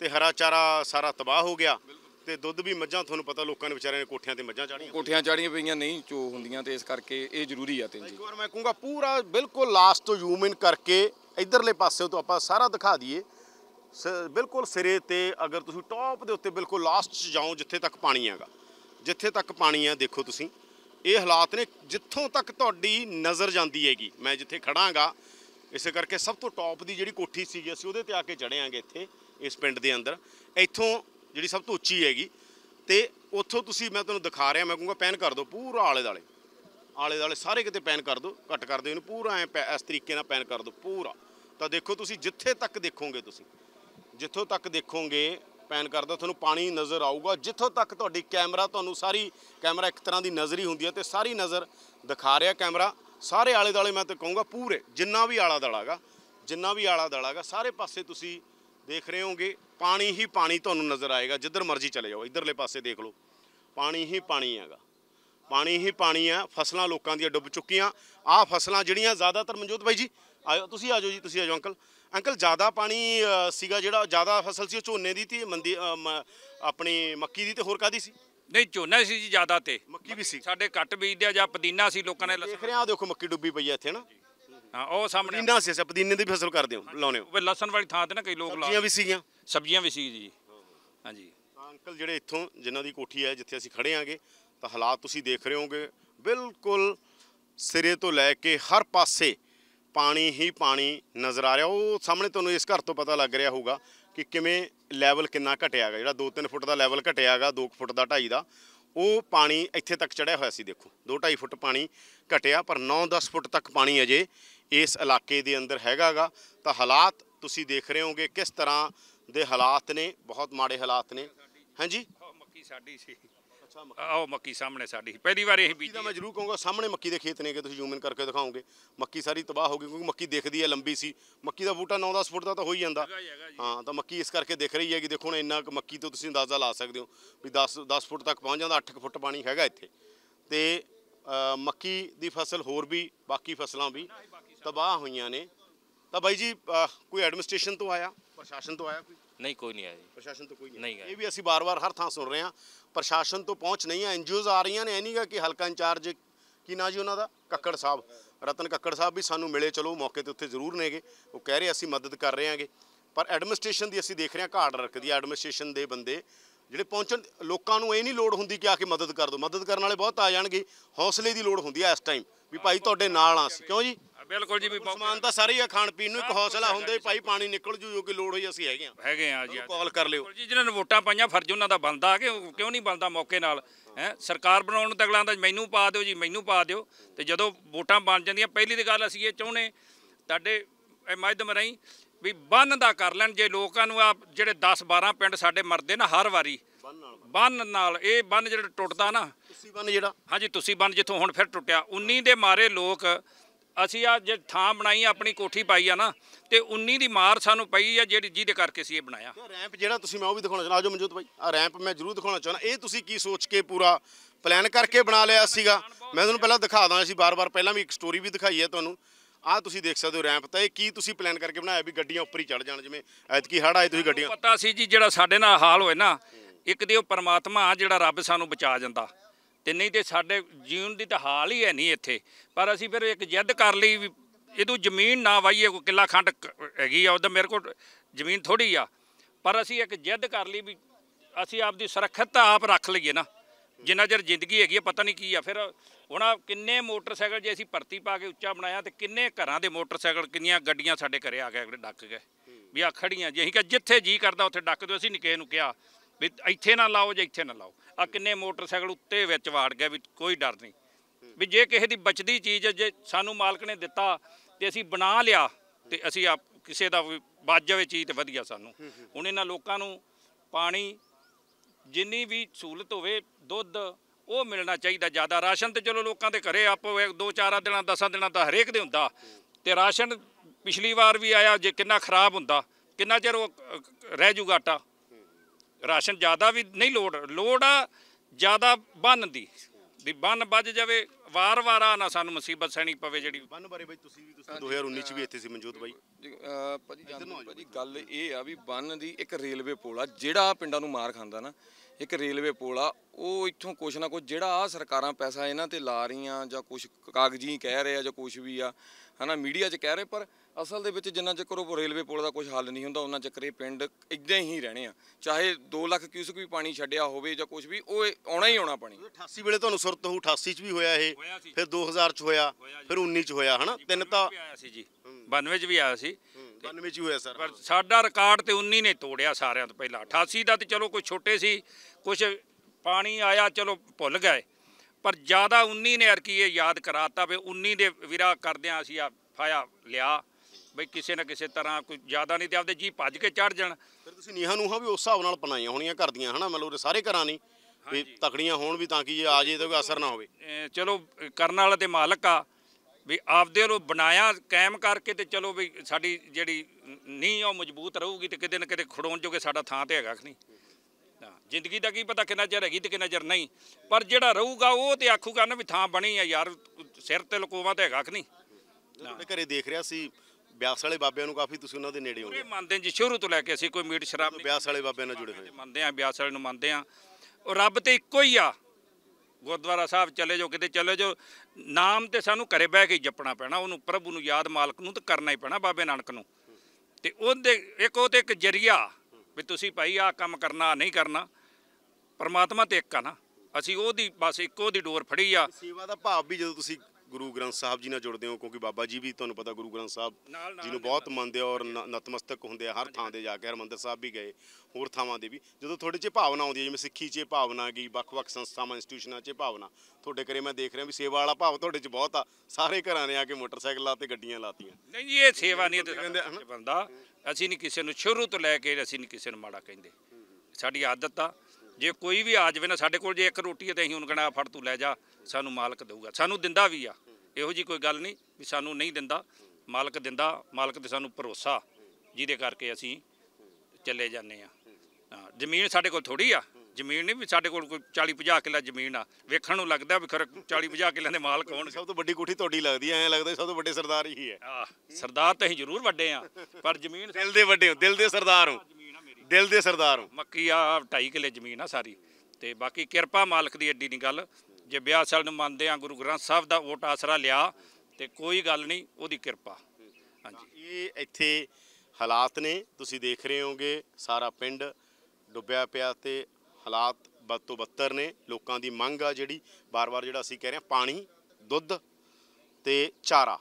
ਤੇ ਹਰਾ ਚਾਰਾ ਸਾਰਾ ਤਬਾਹ ਹੋ ਗਿਆ ਤੇ ਦੁੱਧ ਵੀ ਮੱਝਾਂ ਤੁਹਾਨੂੰ ਪਤਾ ਲੋਕਾਂ ਨੇ ਵਿਚਾਰਿਆਂ ਨੇ ਕੋਠਿਆਂ ਤੇ ਮੱਝਾਂ ਚਾੜੀਆਂ ਕੋਠਿਆਂ ਚਾੜੀਆਂ ਪਈਆਂ ਨਹੀਂ ਚੋ ਹੁੰਦੀਆਂ ਤੇ ਇਸ ਕਰਕੇ ਇਹ ਜ਼ਰੂਰੀ ਆ ਤੇ ਜੀ ਇੱਕ ਵਾਰ ਮੈਂ ਕਹੂੰਗਾ ਪੂਰਾ ਬਿਲਕੁਲ ਲਾਸਟ ਤੋਂ ਜ਼ੂਮ ਇਨ ਕਰਕੇ ਇਧਰਲੇ ਪਾਸੇ ਤੋਂ ਆਪਾਂ ਸਾਰਾ ਦਿਖਾ ਦਈਏ ਬਿਲਕੁਲ ਸਿਰੇ ਤੇ ਅਗਰ ਤੁਸੀਂ ਟੌਪ ਦੇ ਉੱਤੇ ਬਿਲਕੁਲ ਲਾਸਟ 'ਚ ਜਾਓ ਜਿੱਥੇ ਤੱਕ ਪਾਣੀ ਹੈਗਾ ਜਿੱਥੇ ਤੱਕ ਪਾਣੀ ਹੈ ਦੇਖੋ ਤੁਸੀਂ ਇਹ ਹਾਲਾਤ ਨੇ ਜਿੱਥੋਂ ਤੱਕ ਤੁਹਾਡੀ ਨਜ਼ਰ ਜਾਂਦੀ ਹੈਗੀ ਮੈਂ ਜਿੱਥੇ ਖੜਾਂਗਾ ਇਸੇ ਕਰਕੇ ਸਭ ਤੋਂ ਟੌਪ ਦੀ ਜਿਹੜੀ ਕੋਠੀ ਸੀਗੀ ਅਸੀਂ ਉਹਦੇ ਤੇ ਆ ਕੇ ਚੜਿਆਂਗੇ ਇੱਥੇ ਇਸ ਪਿੰਡ ਦੇ ਅੰਦਰ ਇੱਥੋਂ ਜਿਹੜੀ ਸਭ ਤੋਂ ਉੱਚੀ ਹੈਗੀ ਤੇ ਉੱਥੋਂ ਤੁਸੀਂ ਮੈਂ ਤੁਹਾਨੂੰ ਦਿਖਾ ਰਿਹਾ ਮੈਂ ਕਹੂੰਗਾ ਪੈਨ ਕਰ ਦਿਓ ਪੂਰਾ ਆਲੇ ਦਾਲੇ ਆਲੇ ਦਾਲੇ ਸਾਰੇ ਕਿਤੇ ਪੈਨ ਕਰ ਦਿਓ ਘੱਟ ਕਰ ਦਿਓ ਇਹਨੂੰ ਪੂਰਾ ਐ ਇਸ ਤਰੀਕੇ ਨਾਲ ਪੈਨ ਕਰ ਦਿਓ ਪੂਰਾ ਤਾਂ ਦੇਖੋ ਤੁਸੀਂ ਜਿੱਥੇ ਤੱਕ ਦੇਖੋਗੇ ਤੁਸੀਂ ਜਿੱਥੋਂ ਤੱਕ ਦੇਖੋਗੇ ਪੈਨ ਕਰਦਾ ਤੁਹਾਨੂੰ ਪਾਣੀ ਨਜ਼ਰ ਆਊਗਾ ਜਿੱਥੋਂ ਤੱਕ ਤੁਹਾਡੀ ਕੈਮਰਾ ਤੁਹਾਨੂੰ ਸਾਰੀ ਕੈਮਰਾ ਇੱਕ ਤਰ੍ਹਾਂ ਦੀ ਨਜ਼ਰੀ ਹੁੰਦੀ ਹੈ ਤੇ ਸਾਰੀ ਨਜ਼ਰ ਦਿਖਾ ਰਿਹਾ ਕੈਮਰਾ ਸਾਰੇ ਆਲੇ ਦਾਲੇ ਮੈਂ ਤੇ ਕਹੂੰਗਾ ਪੂਰੇ ਜਿੰਨਾ ਵੀ ਆਲਾ ਦਾਲਾਗਾ ਜਿੰਨਾ ਵੀ ਆਲਾ ਦਾਲਾਗਾ ਸਾਰੇ ਪਾਸੇ ਤੁਸੀਂ ਦੇਖ ਰਹੇ ਹੋਗੇ ਪਾਣੀ ਹੀ ਪਾਣੀ ਤੁਹਾਨੂੰ ਨਜ਼ਰ ਆਏਗਾ ਜਿੱਧਰ ਮਰਜ਼ੀ ਚਲੇ ਜਾਓ ਇਧਰਲੇ ਪਾਸੇ ਦੇਖ ਲਓ ਪਾਣੀ ਹੀ ਪਾਣੀ ਹੈਗਾ ਪਾਣੀ ਹੀ ਪਾਣੀ ਆ ਫਸਲਾਂ ਲੋਕਾਂ ਦੀਆਂ ਡੁੱਬ ਚੁੱਕੀਆਂ ਆ ਫਸਲਾਂ ਜਿਹੜੀਆਂ ਜ਼ਿਆਦਾਤਰ ਮਨਜੋਤ ਭਾਈ ਜੀ ਆਇਓ ਤੁਸੀਂ ਆਜੋ ਜੀ ਤੁਸੀਂ ਆਜੋ ਅੰਕਲ ਅੰਕਲ ਜ਼ਿਆਦਾ ਪਾਣੀ ਸੀਗਾ ਜਿਹੜਾ ਜ਼ਿਆਦਾ ਫਸਲ ਸੀ ਉਹ ਝੋਨੇ ਦੀ ਤੇ ਮੰਦੀ ਆਪਣੀ ਮੱਕੀ ਦੀ ਤੇ ਹੋਰ ਕਾਦੀ ਸੀ ਨਹੀਂ ਝੋਨਾ ਸੀ ਜੀ ਜ਼ਿਆਦਾ ਤੇ ਮੱਕੀ ਵੀ ਸੀ ਸਾਡੇ ਘੱਟ ਬੀਜਦੇ ਆ ਜਾਂ ਪੁਦੀਨਾ ਸੀ ਲੋਕਾਂ ਨੇ ਦੇਖ ਰਿਹਾ ਆ ਦੇਖੋ ਮੱਕੀ ਡੁੱਬੀ ਪਈ ਐ ਇੱਥੇ ਨਾ ਹਾਂ ਉਹ ਸਾਹਮਣੇ ਪੁਦੀਨਾ ਸੀ ਅਸੀਂ ਪੁਦੀਨੇ ਦੀ ਫਸਲ ਕਰਦੇ ਹਾਂ ਲਾਉਨੇ ਹੋ ਲਸਣ ਵਾਲੀ ਥਾਂ ਤੇ ਨਾ ਕਈ ਲੋਕ ਲਾ ਸਬਜ਼ੀਆਂ ਵੀ ਸੀਗੀਆਂ ਸਬਜ਼ੀਆਂ ਵੀ ਸੀ ਜੀ ਹਾਂਜੀ ਅੰਕਲ ਜਿਹੜੇ ਇੱਥੋਂ ਜਿਨ੍ਹਾਂ ਦੀ ਕੋਠੀ ਹੈ ਜਿੱਥੇ ਅਸੀਂ ਖੜੇ ਆਂਗੇ ਤਾਂ ਹਾਲਾਤ ਤੁਸੀਂ ਦੇਖ ਰਹੇ ਹੋਗੇ ਬਿਲਕੁਲ ਸਿਰੇ ਤੋਂ ਲੈ ਕੇ ਹਰ ਪਾਸੇ ਪਾਣੀ ਹੀ ਪਾਣੀ ਨਜ਼ਰ ਆ ਰਿਹਾ ਉਹ ਸਾਹਮਣੇ ਤੁਹਾਨੂੰ ਇਸ ਘਰ ਤੋਂ ਪਤਾ ਲੱਗ ਰਿਹਾ ਹੋਊਗਾ ਕਿ ਕਿਵੇਂ ਲੈਵਲ ਕਿੰਨਾ ਘਟਿਆਗਾ ਜਿਹੜਾ 2-3 ਫੁੱਟ ਦਾ ਲੈਵਲ ਘਟਿਆਗਾ 2 ਫੁੱਟ ਦਾ 2.5 ਦਾ ਉਹ ਪਾਣੀ ਇੱਥੇ ਤੱਕ ਚੜਿਆ ਹੋਇਆ ਸੀ ਦੇਖੋ 2.5 ਫੁੱਟ ਪਾਣੀ ਘਟਿਆ ਪਰ 9-10 ਫੁੱਟ ਤੱਕ ਪਾਣੀ ਅਜੇ ਇਸ ਇਲਾਕੇ ਦੇ ਅੰਦਰ ਹੈਗਾਗਾ ਤਾਂ ਹਾਲਾਤ ਤੁਸੀਂ ਦੇਖ ਰਹੇ ਹੋਗੇ ਕਿਸ ਤਰ੍ਹਾਂ ਦੇ ਹਾਲਾਤ ਨੇ ਬਹੁਤ ਮਾੜੇ ਹਾਲਾਤ ਨੇ ਹਾਂਜੀ ਮੱਕੀ ਸਾਡੀ ਸੀ ਅੱਛਾ ਮੱਕੀ ਸਾਹਮਣੇ ਸਾਡੀ ਪਹਿਲੀ ਵਾਰ ਇਹ ਬੀਜੀ ਮੈਂ ਜ਼ਰੂਰ ਕਹੂੰਗਾ ਸਾਹਮਣੇ ਮੱਕੀ ਦੇ ਖੇਤ ਨੇ ਕਿ ਤੁਸੀਂ ਜ਼ੂਮ ਇਨ ਕਰਕੇ ਦਿਖਾਓਗੇ ਮੱਕੀ ਸਾਰੀ ਤਬਾਹ ਹੋ ਗਈ ਕਿਉਂਕਿ ਮੱਕੀ ਦੇਖਦੀ ਹੈ ਲੰਬੀ ਸੀ ਮੱਕੀ ਦਾ ਬੂਟਾ 9-10 ਫੁੱਟ ਦਾ ਤਾਂ ਹੋ ਹੀ ਜਾਂਦਾ ਹਾਂ ਤਾਂ ਮੱਕੀ ਇਸ ਕਰਕੇ ਦਿਖ ਰਹੀ ਹੈ ਕਿ ਦੇਖੋ ਹੁਣ ਇੰਨਾ ਮੱਕੀ ਤੋਂ ਤੁਸੀਂ ਅੰਦਾਜ਼ਾ ਲਾ ਸਕਦੇ ਹੋ ਵੀ 10 10 ਫੁੱਟ ਤੱਕ ਪਹੁੰਚ ਜਾਂਦਾ 8 ਫੁੱਟ ਪਾਣੀ ਹੈਗਾ ਇੱਥੇ ਤੇ ਮੱਕੀ ਦੀ ਫਸਲ ਹੋਰ ਵੀ ਬਾਕੀ ਫਸਲਾਂ ਵੀ ਤਬਾਹ ਹੋਈਆਂ ਨੇ ਤਾਂ ਬਾਈ ਜੀ ਕੋਈ ਐਡਮਿਨਿਸਟ੍ਰੇਸ਼ਨ ਤੋਂ ਆਇਆ ਪ੍ਰਸ਼ਾਸਨ ਤੋਂ ਆਇਆ ਕੋਈ ਨਹੀਂ ਕੋਈ ਨਹੀਂ ਆਇਆ ਜੀ ਪ੍ਰਸ਼ਾਸਨ ਤੋਂ ਕੋਈ ਨਹੀਂ ਇਹ ਵੀ ਅਸੀਂ ਬਾਰ-ਬਾਰ ਹਰ ਥਾਂ ਸੁਣ ਰਹੇ ਹਾਂ ਪ੍ਰਸ਼ਾਸਨ ਤੋਂ ਪਹੁੰਚ ਨਹੀਂ ਆ ਐਨਜੀਓਜ਼ ਆ ਰਹੀਆਂ ਨੇ ਐਨੀਗਾ ਕਿ ਹਲਕਾ ਇੰਚਾਰਜ ਕੀ ਨਾ ਜੀ ਉਹਨਾਂ ਦਾ ਕੱਕੜ ਸਾਹਿਬ ਰਤਨ ਕੱਕੜ ਸਾਹਿਬ ਵੀ ਸਾਨੂੰ ਮਿਲੇ ਚਲੋ ਮੌਕੇ ਤੇ ਉੱਥੇ ਜ਼ਰੂਰ ਨੇਗੇ ਉਹ ਕਹਿ ਰਹੇ ਅਸੀਂ ਮਦਦ ਕਰ ਰਹੇ ਹਾਂਗੇ ਪਰ ਐਡਮਿਨਿਸਟ੍ਰੇਸ਼ਨ ਦੀ ਅਸੀਂ ਦੇਖ ਰਹੇ ਹਾਂ ਘਾੜ ਰੱਖਦੀ ਐਡਮਿਨਿਸਟ੍ਰੇਸ਼ਨ ਦੇ ਬੰਦੇ ਜਿਹੜੇ ਪਹੁੰਚਣ ਲੋਕਾਂ ਨੂੰ ਇਹ ਨਹੀਂ ਲੋੜ ਹੁੰਦੀ ਕਿ ਆ ਕੇ ਮਦਦ ਕਰ ਦਿਓ ਮਦਦ ਕਰਨ ਵਾਲੇ ਬਹੁਤ ਆ ਜਾਣਗੇ ਹੌਸਲੇ ਦੀ ਲੋੜ ਹੁੰਦੀ ਹੈ ਇਸ ਟਾਈਮ ਵੀ ਭਾਈ ਤੁਹਾਡੇ ਨਾਲ ਆ ਸੀ ਕਿਉਂ ਜੀ ਬਿਲਕੁਲ ਜੀ ਵੀ ਸਮਾਨ ਤਾਂ ਸਾਰੇ ਹੀ ਆ ਖਾਣ ਪੀਣ ਨੂੰ ਇੱਕ ਹੌਸਲਾ ਹੁੰਦਾ ਵੀ ਭਾਈ ਪਾਣੀ ਨਿਕਲ ਜੂ ਜੋ ਕਿ ਲੋੜ ਹੋਈ ਅਸੀਂ ਹੈਗੇ ਆ ਹੈਗੇ ਆ ਜੀ ਕਾਲ ਕਰ ਲਿਓ ਜੀ ਜਿਹਨਾਂ ਨੇ ਵੋਟਾਂ ਪਾਈਆਂ ਫਰਜ਼ ਉਹਨਾਂ ਦਾ ਬਣਦਾ ਕਿ ਕਿਉਂ ਨਹੀਂ ਬਣਦਾ ਮੌਕੇ ਨਾਲ ਹੈ ਸਰਕਾਰ ਬਣਾਉਣ ਨੂੰ ਤਗਲਾਂ ਦਾ ਮੈਨੂੰ ਪਾ ਦਿਓ ਜੀ ਮੈਨੂੰ ਪਾ ਦਿਓ ਤੇ ਜਦੋਂ ਵੋਟਾਂ ਬਣ ਜਾਂਦੀਆਂ ਪਹਿਲੀ ਦੀ ਗੱਲ ਅਸੀਂ ਇਹ ਚਾਹੁੰਨੇ ਤੁਹਾਡੇ ਮਾਧਮ ਰਹੀਂ ਵੀ ਬੰਨ ਦਾ ਕਰ ਲੈਣ ਜੇ ਲੋਕਾਂ ਨੂੰ ਆ ਜਿਹੜੇ 10 12 ਪਿੰਡ ਸਾਡੇ ਮਰਦੇ ਨਾ ਹਰ ਵਾਰੀ ਬੰਨ ਨਾਲ ਇਹ ਬੰਨ ਜਿਹੜਾ ਟੁੱਟਦਾ ਨਾ ਤੁਸੀਂ ਬੰਨ ਜਿਹੜਾ ਹਾਂਜੀ ਤੁਸੀਂ ਬੰਨ ਜਿੱਥੋਂ ਹੁਣ ਫਿਰ ਟੁੱਟਿਆ 19 ਦੇ ਮਾਰੇ ਲੋਕ ਅਸੀਂ ਆ ਜੇ ਥਾਂ ਬਣਾਈ ਆਪਣੀ ਕੋਠੀ ਪਾਈ ਆ ਨਾ ਤੇ 19 ਦੀ ਮਾਰ ਸਾਨੂੰ ਪਈ ਆ ਜਿਹੜੀ ਜਿਹਦੇ ਕਰਕੇ ਸੀ ਇਹ ਬਣਾਇਆ ਰੈਂਪ ਜਿਹੜਾ ਤੁਸੀਂ ਮੈਂ ਉਹ ਵੀ ਦਿਖਾਉਣਾ ਚਾਹੁੰਦਾ ਆਜੋ ਮਨਜੋਤ ਭਾਈ ਆ ਰੈਂਪ ਮੈਂ ਜ਼ਰੂਰ ਦਿਖਾਉਣਾ ਚਾਹੁੰਦਾ ਇਹ ਤੁਸੀਂ ਕੀ ਸੋਚ ਕੇ ਪੂਰਾ ਪਲਾਨ ਕਰਕੇ ਬਣਾ ਲਿਆ ਸੀਗਾ ਮੈਂ ਤੁਹਾਨੂੰ ਪਹਿਲਾਂ ਦਿਖਾ ਦਾਂ ਅਸੀਂ ਬਾਰ-ਬਾਰ ਪਹਿਲਾਂ ਵੀ ਇੱਕ ਸਟੋਰੀ ਵੀ ਦਿਖਾਈ ਹੈ ਤੁਹਾਨੂੰ ਆ ਤੁਸੀਂ ਦੇਖ ਸਕਦੇ ਹੋ ਰੈਂਪ ਤਾਂ ਇਹ ਕੀ ਤੁਸੀਂ ਪਲਾਨ ਕਰਕੇ ਬਣਾਇਆ ਵੀ ਗੱਡੀਆਂ ਉੱਪਰ ਹੀ ਚੜ ਜਾਣ ਜਿਵੇਂ ਐਤਕੀ ਹੜ ਆਏ ਤੁਸੀਂ ਗੱਡੀਆਂ ਪਤਾ ਸੀ ਜੀ ਜਿਹੜਾ ਸਾਡੇ ਨਾਲ ਹਾਲ ਹੋਏ ਨਾ ਇੱਕ ਦਿਓ ਉਹ ਪਰਮਾਤਮਾ ਜਿਹੜਾ ਰੱਬ ਸਾਨੂੰ ਬਚਾ ਜਾਂਦਾ ਤੇ ਨਹੀਂ ਤੇ ਸਾਡੇ ਜੀਵਨ ਦੀ ਤਾਂ ਹਾਲ ਹੀ ਹੈ ਨਹੀਂ ਇੱਥੇ ਪਰ ਅਸੀਂ ਫਿਰ ਇੱਕ ਜਿੱਦ ਕਰ ਲਈ ਵੀ ਇਹਦੋਂ ਜ਼ਮੀਨ ਨਾ ਵਾਈਏ ਕੋ ਕਿੱਲਾ ਖੰਡ ਹੈਗੀ ਆ ਉਹਦਾ ਮੇਰੇ ਕੋਲ ਜ਼ਮੀਨ ਥੋੜੀ ਆ ਪਰ ਅਸੀਂ ਇੱਕ ਜਿੱਦ ਕਰ ਲਈ ਵੀ ਅਸੀਂ ਆਪਦੀ ਸੁਰੱਖਿਅਤ ਆਪ ਰੱਖ ਲਈਏ ਨਾ ਜਿੰਨਾ ਚਿਰ ਜ਼ਿੰਦਗੀ ਹੈਗੀ ਆ ਪਤਾ ਨਹੀਂ ਕੀ ਆ ਫਿਰ ਹੁਣ ਕਿੰਨੇ ਮੋਟਰਸਾਈਕਲ ਜੇ ਅਸੀਂ ਭਰਤੀ ਪਾ ਕੇ ਉੱਚਾ ਬਣਾਇਆ ਤੇ ਕਿੰਨੇ ਘਰਾਂ ਦੇ ਮੋਟਰਸਾਈਕਲ ਕਿੰਨੀਆਂ ਗੱਡੀਆਂ ਸਾਡੇ ਘਰੇ ਆ ਕੇ ਅਗਲੇ ਡੱਕ ਗਏ ਵੀ ਆ ਖੜੀਆਂ ਜੇ ਅਸੀਂ ਕਿ ਜਿੱਥੇ ਜੀ ਕਰਦਾ ਉੱਥੇ ਡੱਕ ਦਿਓ ਅਸੀਂ ਨਿਕੇ ਨੂੰ ਕਿਹਾ ਵੀ ਇੱਥੇ ਨਾ ਲਾਓ ਜੇ ਇੱਥੇ ਨਾ ਲਾਓ ਆ ਕਿੰਨੇ ਮੋਟਰਸਾਈਕਲ ਉੱਤੇ ਵਿੱਚ ਵਾੜ ਗਏ ਵੀ ਕੋਈ ਡਰ ਨਹੀਂ ਵੀ ਜੇ ਕਿਸੇ ਦੀ ਬਚਦੀ ਚੀਜ਼ ਜੇ ਸਾਨੂੰ ਮਾਲਕ ਨੇ ਦਿੱਤਾ ਤੇ ਅਸੀਂ ਬਣਾ ਲਿਆ ਤੇ ਅਸੀਂ ਆ ਕਿਸੇ ਦਾ ਬਾਜ ਜਾਵੇ ਚੀਜ਼ ਤੇ ਵਧੀਆ ਸਾਨੂੰ ਹੁਣ ਇਹਨਾਂ ਲੋਕਾਂ ਨੂੰ ਪਾਣੀ ਜਿੰਨੀ ਵੀ ਸਹੂਲਤ ਹੋਵੇ ਦੁੱਧ ਉਹ ਮਿਲਣਾ ਚਾਹੀਦਾ ਜ਼ਿਆਦਾ ਰਾਸ਼ਨ ਤੇ ਚਲੋ ਲੋਕਾਂ ਦੇ ਘਰੇ ਆਪੋ ਦੋ ਚਾਰਾ ਦਿਨਾਂ 10 ਦਿਨਾਂ ਦਾ ਹਰੇਕ ਦੇ ਹੁੰਦਾ ਤੇ ਰਾਸ਼ਨ ਪਿਛਲੀ ਵਾਰ ਵੀ ਆਇਆ ਜੇ ਕਿੰਨਾ ਖਰਾਬ ਹੁੰਦਾ ਕਿੰਨਾ ਚਿਰ ਉਹ ਰਹਿ ਜੂਗਾ ਆਟਾ ਰਾਸ਼ਨ ਜ਼ਿਆਦਾ ਵੀ ਨਹੀਂ ਲੋੜ ਲੋੜ ਆ ਜ਼ਿਆਦਾ ਬੰਨ ਦੀ ਦੀ ਬੰਨ ਵੱਜ ਜਾਵੇ ਵਾਰ ਵਾਰ ਆ ਨਾ ਸਾਨੂੰ ਮੁਸੀਬਤ ਸਹਿਣੀ ਪਵੇ ਜਿਹੜੀ ਬੰਨ ਬਾਰੇ ਬਈ ਤੁਸੀਂ ਵੀ ਤੁਸੀਂ 2019 ਚ ਵੀ ਇੱਥੇ ਸੀ ਮਨਜੋਤ ਬਾਈ ਭਾਜੀ ਜਾਨੋ ਭਾਜੀ ਗੱਲ ਇਹ ਆ ਵੀ ਬੰਨ ਦੀ ਇੱਕ ਰੇਲਵੇ ਪੋਲ ਆ ਜਿਹੜਾ ਪਿੰਡਾਂ ਨੂੰ ਮਾਰ ਖਾਂਦਾ ਨਾ ਇੱਕ ਰੇਲਵੇ ਪੋਲ ਆ ਉਹ ਇੱਥੋਂ ਕੁਛ ਨਾ ਕੁਛ ਜਿਹੜਾ ਆ ਸਰਕਾਰਾਂ ਪੈਸਾ ਇਹਨਾਂ ਤੇ ਲਾ ਰਹੀਆਂ ਜਾਂ ਕੁਛ ਕਾਗਜ਼ੀ ਕਹਿ ਰਹੇ ਆ ਜਾਂ ਕੁਛ ਵੀ ਆ ਹਨਾ ਮੀਡੀਆ 'ਚ ਕਹਿ ਰਹੇ ਪਰ ਅਸਲ ਦੇ ਵਿੱਚ ਜਿੰਨਾ ਚਿਰ ਉਹ ਰੇਲਵੇ ਪੁਲ ਦਾ ਕੁਝ ਹੱਲ ਨਹੀਂ ਹੁੰਦਾ ਉਹਨਾਂ ਚੱਕਰ ਇਹ ਪਿੰਡ ਇਦਾਂ ਹੀ ਰਹਿਣੇ ਆ ਚਾਹੇ 2 ਲੱਖ ਕਿਊਸਕ ਵੀ ਪਾਣੀ ਛੱਡਿਆ ਹੋਵੇ ਜਾਂ ਕੁਝ ਵੀ ਉਹ ਆਉਣਾ ਹੀ ਆਉਣਾ ਪਾਣੀ 88 ਵੇਲੇ ਤੁਹਾਨੂੰ ਸੁਰਤ ਹੋ 88 ਚ ਵੀ ਹੋਇਆ ਇਹ ਫਿਰ 2000 ਚ ਹੋਇਆ ਫਿਰ 19 ਚ ਹੋਇਆ ਹਨਾ ਤਿੰਨ ਤਾਂ ਆਇਆ ਸੀ ਜੀ 92 ਚ ਵੀ ਆਇਆ ਸੀ 92 ਚ ਹੋਇਆ ਸਰ ਪਰ ਸਾਡਾ ਰਿਕਾਰਡ ਤੇ 19 ਨੇ ਤੋੜਿਆ ਸਾਰਿਆਂ ਤੋਂ ਪਹਿਲਾਂ 88 ਦਾ ਤੇ ਚਲੋ ਕੋਈ ਛੋਟੇ ਸੀ ਕੁਝ ਪਾਣੀ ਆਇਆ ਚਲੋ ਭੁੱਲ ਗਏ ਪਰ ਜ਼ਿਆਦਾ 19 ਨੇ ਅਰਕੀਏ ਇਹ ਯਾਦ ਕਰਾਤਾ ਵੀ 19 ਦੇ ਵਿਰਾ ਕਰਦਿਆਂ ਅਸੀਂ ਆ ਫਾਇਆ ਲਿਆ ਬਈ ਕਿਸੇ ਨਾ ਕਿਸੇ ਤਰ੍ਹਾਂ ਕੋਈ ਜ਼ਿਆਦਾ ਨਹੀਂ ਤੇ ਆਪਦੇ ਜੀ ਭੱਜ ਕੇ ਚੜ ਜਾਣ ਫਿਰ ਤੁਸੀਂ ਨੀਹਾਂ ਨੂੰ ਵੀ ਉਸ ਹਾਵ ਨਾਲ ਬਣਾਈਆਂ ਹੋਣੀਆਂ ਕਰਦੀਆਂ ਹਨਾ ਮਤਲਬ ਸਾਰੇ ਘਰਾਂ ਨਹੀਂ ਵੀ ਤਕੜੀਆਂ ਹੋਣ ਵੀ ਤਾਂ ਕਿ ਜੇ ਆ ਜੇ ਤਾਂ ਕੋਈ ਅਸਰ ਨਾ ਹੋਵੇ ਚਲੋ ਕਰਨ ਵਾਲਾ ਤੇ ਮਾਲਕ ਆ ਵੀ ਆਪਦੇ ਨੂੰ ਬਣਾਇਆ ਕਾਇਮ ਕਰਕੇ ਤੇ ਚਲੋ ਵੀ ਸਾਡੀ ਜਿਹੜੀ ਨੀਂਹ ਉਹ ਮਜ਼ਬੂਤ ਰਹੂਗੀ ਤੇ ਕਿਤੇ ਨਾ ਕਿਤੇ ਖੜੋਣ ਜੋਗੇ ਸਾਡਾ ਥਾਂ ਤੇ ਹੈਗਾ ਕਿ ਨਹੀਂ ਜ਼ਿੰਦਗੀ ਦਾ ਕੀ ਪਤਾ ਕਿੰਨਾ ਚਿਰ ਹੈਗੀ ਤੇ ਕਿੰਨਾ ਚਿਰ ਨਹੀਂ ਪਰ ਜਿਹੜਾ ਰਹੂਗਾ ਉਹ ਤੇ ਆਖੂਗਾ ਨਾ ਵੀ ਥਾਂ ਬਣੀ ਆ ਯਾਰ ਸਿਰ ਤੇ ਲਕੋਵਾ ਤੇ ਹੈਗਾ ਕਿ ਨਹੀਂ ਘਰੇ ਦੇਖ ਰਿਹਾ ਸੀ ਬਿਆਸ ਵਾਲੇ ਬਾਬਿਆਂ ਨੂੰ ਕਾਫੀ ਤੁਸੀਂ ਉਹਨਾਂ ਦੇ ਨੇੜੇ ਹੋ ਪੂਰੇ ਮੰਨਦੇ ਜੀ ਸ਼ੁਰੂ ਤੋਂ ਲੈ ਕੇ ਅਸੀਂ ਕੋਈ ਮੀਟ ਸ਼ਰਾਬ ਨਹੀਂ ਬਿਆਸ ਵਾਲੇ ਬਾਬਿਆਂ ਨਾਲ ਜੁੜੇ ਹੋਏ ਮੰਨਦੇ ਆ ਬਿਆਸ ਵਾਲੇ ਨੂੰ ਮੰਨਦੇ ਆ ਉਹ ਰੱਬ ਤੇ ਇੱਕੋ ਹੀ ਆ ਗੁਰਦੁਆਰਾ ਸਾਹਿਬ ਚਲੇ ਜਾਓ ਕਿਤੇ ਚਲੇ ਜਾਓ ਨਾਮ ਤੇ ਸਾਨੂੰ ਘਰੇ ਬਹਿ ਕੇ ਜਪਣਾ ਪੈਣਾ ਉਹਨੂੰ ਪ੍ਰਭੂ ਨੂੰ ਯਾਦ ਮਾਲਕ ਨੂੰ ਤਾਂ ਕਰਨਾ ਹੀ ਪੈਣਾ ਬਾਬੇ ਨਾਨਕ ਨੂੰ ਤੇ ਉਹਦੇ ਇੱਕ ਉਹ ਤੇ ਇੱਕ ਜਰੀਆ ਵੀ ਤੁਸੀਂ ਭਾਈ ਆ ਕੰਮ ਕਰਨਾ ਨਹੀਂ ਕਰਨਾ ਪਰਮਾਤਮਾ ਤੇ ਇੱਕ ਆ ਨਾ ਅਸੀਂ ਉਹਦੀ ਬਸ ਇੱਕੋ ਦੀ ਡੋਰ ਫੜੀ ਆ ਸੇਵਾ ਦਾ ਭਾਵ ਵੀ ਜਦੋਂ ਤੁਸੀਂ ਗੁਰੂ ਗ੍ਰੰਥ ਸਾਹਿਬ ਜੀ ਨਾਲ ਜੁੜਦੇ ਹੋ ਕਿਉਂਕਿ ਬਾਬਾ ਜੀ ਵੀ ਤੁਹਾਨੂੰ ਪਤਾ ਗੁਰੂ ਗ੍ਰੰਥ ਸਾਹਿਬ ਜੀ ਨੂੰ ਬਹੁਤ ਮੰਨਦੇ ਔਰ ਨਤਮਸਤਕ ਹੁੰਦੇ ਆ ਹਰ ਥਾਂ ਤੇ ਜਾ ਕੇ ਹਰਮੰਦਰ ਸਾਹਿਬ ਵੀ ਗਏ ਹੋਰ ਥਾਵਾਂ ਦੇ ਵੀ ਜਦੋਂ ਤੁਹਾਡੇ 'ਚ ਭਾਵਨਾ ਆਉਂਦੀ ਹੈ ਜਿਵੇਂ ਸਿੱਖੀ 'ਚ ਭਾਵਨਾ ਗਈ ਵੱਖ-ਵੱਖ ਸੰਸਥਾਵਾਂ ਇੰਸਟੀਟਿਊਸ਼ਨਾਂ 'ਚ ਭਾਵਨਾ ਤੁਹਾਡੇ ਕਰੇ ਮੈਂ ਦੇਖ ਰਿਹਾ ਵੀ ਸੇਵਾ ਵਾਲਾ ਭਾਵ ਤੁਹਾਡੇ 'ਚ ਬਹੁਤ ਆ ਸਾਰੇ ਘਰਾਂ ਨੇ ਆ ਕੇ ਮੋਟਰਸਾਈਕਲ ਤੇ ਗੱਡੀਆਂ ਲਾਤੀਆਂ ਨਹੀਂ ਜੀ ਇਹ ਸੇਵਾ ਨਹੀਂ ਤੇ ਬੰਦਾ ਅਸੀਂ ਨਹੀਂ ਕਿਸੇ ਨੂੰ ਸ਼ੁਰੂ ਤੋਂ ਲੈ ਕੇ ਅਸੀਂ ਨਹੀਂ ਕਿਸੇ ਨੂੰ ਮਾੜਾ ਕਹਿੰਦੇ ਸਾਡੀ ਆਦਤ ਆ ਜੇ ਕੋਈ ਵੀ ਆ ਜਾਵੇ ਨਾ ਸਾਡੇ ਕੋਲ ਜੇ ਇੱਕ ਰੋਟੀ ਤੇ ਅਸੀਂ ਉਹਨੂੰ ਕਹਣਾ ਫੜ ਤੂੰ ਲੈ ਜਾ ਸਾਨੂੰ ਮਾਲਕ ਦੇਊਗਾ ਸਾਨੂੰ ਦਿੰਦਾ ਵੀ ਆ ਇਹੋ ਜੀ ਕੋਈ ਗੱਲ ਨਹੀਂ ਵੀ ਸਾਨੂੰ ਨਹੀਂ ਦਿੰਦਾ ਮਾਲਕ ਦਿੰਦਾ ਮਾਲਕ ਤੇ ਸਾਨੂੰ ਭਰੋਸਾ ਜਿਹਦੇ ਕਰਕੇ ਅਸੀਂ ਚੱਲੇ ਜਾਂਦੇ ਆ ਜ਼ਮੀਨ ਸਾਡੇ ਕੋਲ ਥੋੜੀ ਆ ਜ਼ਮੀਨ ਨਹੀਂ ਵੀ ਸਾਡੇ ਕੋਲ ਕੋਈ 40 50 ਕਿੱਲਾ ਜ਼ਮੀਨ ਆ ਵੇਖਣ ਨੂੰ ਲੱਗਦਾ ਵੀ ਖਰ 40 50 ਕਿੱਲਿਆਂ ਦੇ ਮਾਲਕ ਹੋਣ ਸਭ ਤੋਂ ਵੱਡੀ ਕੋਠੀ ਤੁਹਾਡੀ ਲੱਗਦੀ ਐ ਲੱਗਦਾ ਸਭ ਤੋਂ ਵੱਡੇ ਸਰਦਾਰ ਹੀ ਹੈ ਸਰਦਾਰ ਤਾਂ ਅਸੀਂ ਜ਼ਰੂਰ ਵੱਡੇ ਆ ਪਰ ਜ਼ਮੀਨ ਦਿਲ ਦੇ ਵੱਡੇ ਹੋ ਦਿਲ ਦੇ ਸਰਦਾਰ ਹੋ ਦਿਲ ਦੇ ਸਰਦਾਰ ਹੋ ਮੱਕੀ ਆ 2.5 ਕਿਲੇ ਜ਼ਮੀਨ ਆ ਸਾਰੀ ਤੇ ਬਾਕੀ ਕਿਰਪਾ ਮਾਲਕ ਦੀ ਐਡੀ ਨਹੀਂ ਗੱਲ ਜੇ ਵਿਆਹ ਸਾਲ ਨੂੰ ਮੰਨਦੇ ਆ ਗੁਰੂ ਗ੍ਰੰਥ ਸਾਹਿਬ ਦਾ ਓਟ ਆਸਰਾ ਲਿਆ ਤੇ ਕੋਈ ਗੱਲ ਨਹੀਂ ਉਹਦੀ ਕਿਰਪਾ ਹਾਂਜੀ ਇਹ ਇੱਥੇ ਹਾਲਾਤ ਨੇ ਤੁਸੀਂ ਦੇਖ ਰਹੇ ਹੋਗੇ ਸਾਰਾ ਪਿੰਡ ਡੁੱਬਿਆ ਪਿਆ ਤੇ ਹਾਲਾਤ ਬਦ ਤੋਂ ਬੱਤਰ ਨੇ ਲੋਕਾਂ ਦੀ ਮੰਗ ਆ ਜਿਹੜੀ ਬਾਰ-ਬਾਰ ਜਿਹੜਾ ਅਸੀਂ ਕਹਿ ਰਹੇ ਆ ਪਾਣੀ ਦੁੱਧ ਤੇ ਚਾਰਾ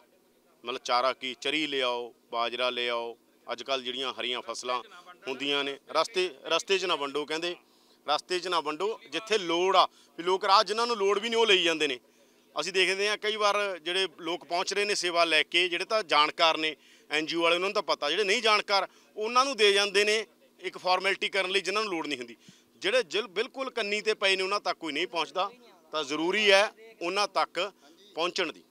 ਮਤਲਬ ਚਾਰਾ ਕੀ ਚਰੀ ਲਿਆਓ ਬਾਜਰਾ ਲਿਆਓ ਅੱਜ ਕੱਲ ਜਿਹੜੀਆਂ ਹਰੀਆਂ ਫਸਲਾਂ ਹੁੰਦੀਆਂ ਨੇ ਰਸਤੇ ਰਸਤੇ 'ਚ ਨਾ ਵੰਡੋ ਕਹਿੰਦੇ ਰਸਤੇ 'ਚ ਨਾ ਵੰਡੋ ਜਿੱਥੇ ਲੋੜ ਆ ਵੀ ਲੋਕ ਰਾਹ ਜਿਨ੍ਹਾਂ ਨੂੰ ਲੋੜ ਵੀ ਨਹੀਂ ਉਹ ਲਈ ਜਾਂਦੇ ਨੇ ਅਸੀਂ ਦੇਖਦੇ ਹਾਂ ਕਈ ਵਾਰ ਜਿਹੜੇ ਲੋਕ ਪਹੁੰਚ ਰਹੇ ਨੇ ਸੇਵਾ ਲੈ ਕੇ ਜਿਹੜੇ ਤਾਂ ਜਾਣਕਾਰ ਨੇ ਐਨਜੀਓ ਵਾਲੇ ਉਹਨਾਂ ਨੂੰ ਤਾਂ ਪਤਾ ਜਿਹੜੇ ਨਹੀਂ ਜਾਣਕਾਰ ਉਹਨਾਂ ਨੂੰ ਦੇ ਜਾਂਦੇ ਨੇ ਇੱਕ ਫਾਰਮੈਲਿਟੀ ਕਰਨ ਲਈ ਜਿਨ੍ਹਾਂ ਨੂੰ ਲੋੜ ਨਹੀਂ ਹੁੰਦੀ ਜਿਹੜੇ ਜਿਲ ਬਿਲਕੁਲ ਕੰਨੀ ਤੇ ਪਏ ਨੇ ਉਹਨਾਂ ਤੱਕ ਕੋਈ ਨਹੀਂ ਪਹੁੰਚਦਾ ਤਾਂ ਜ਼ਰੂਰੀ ਹੈ ਉਹਨਾਂ ਤੱਕ ਪਹੁੰਚਣ ਦੀ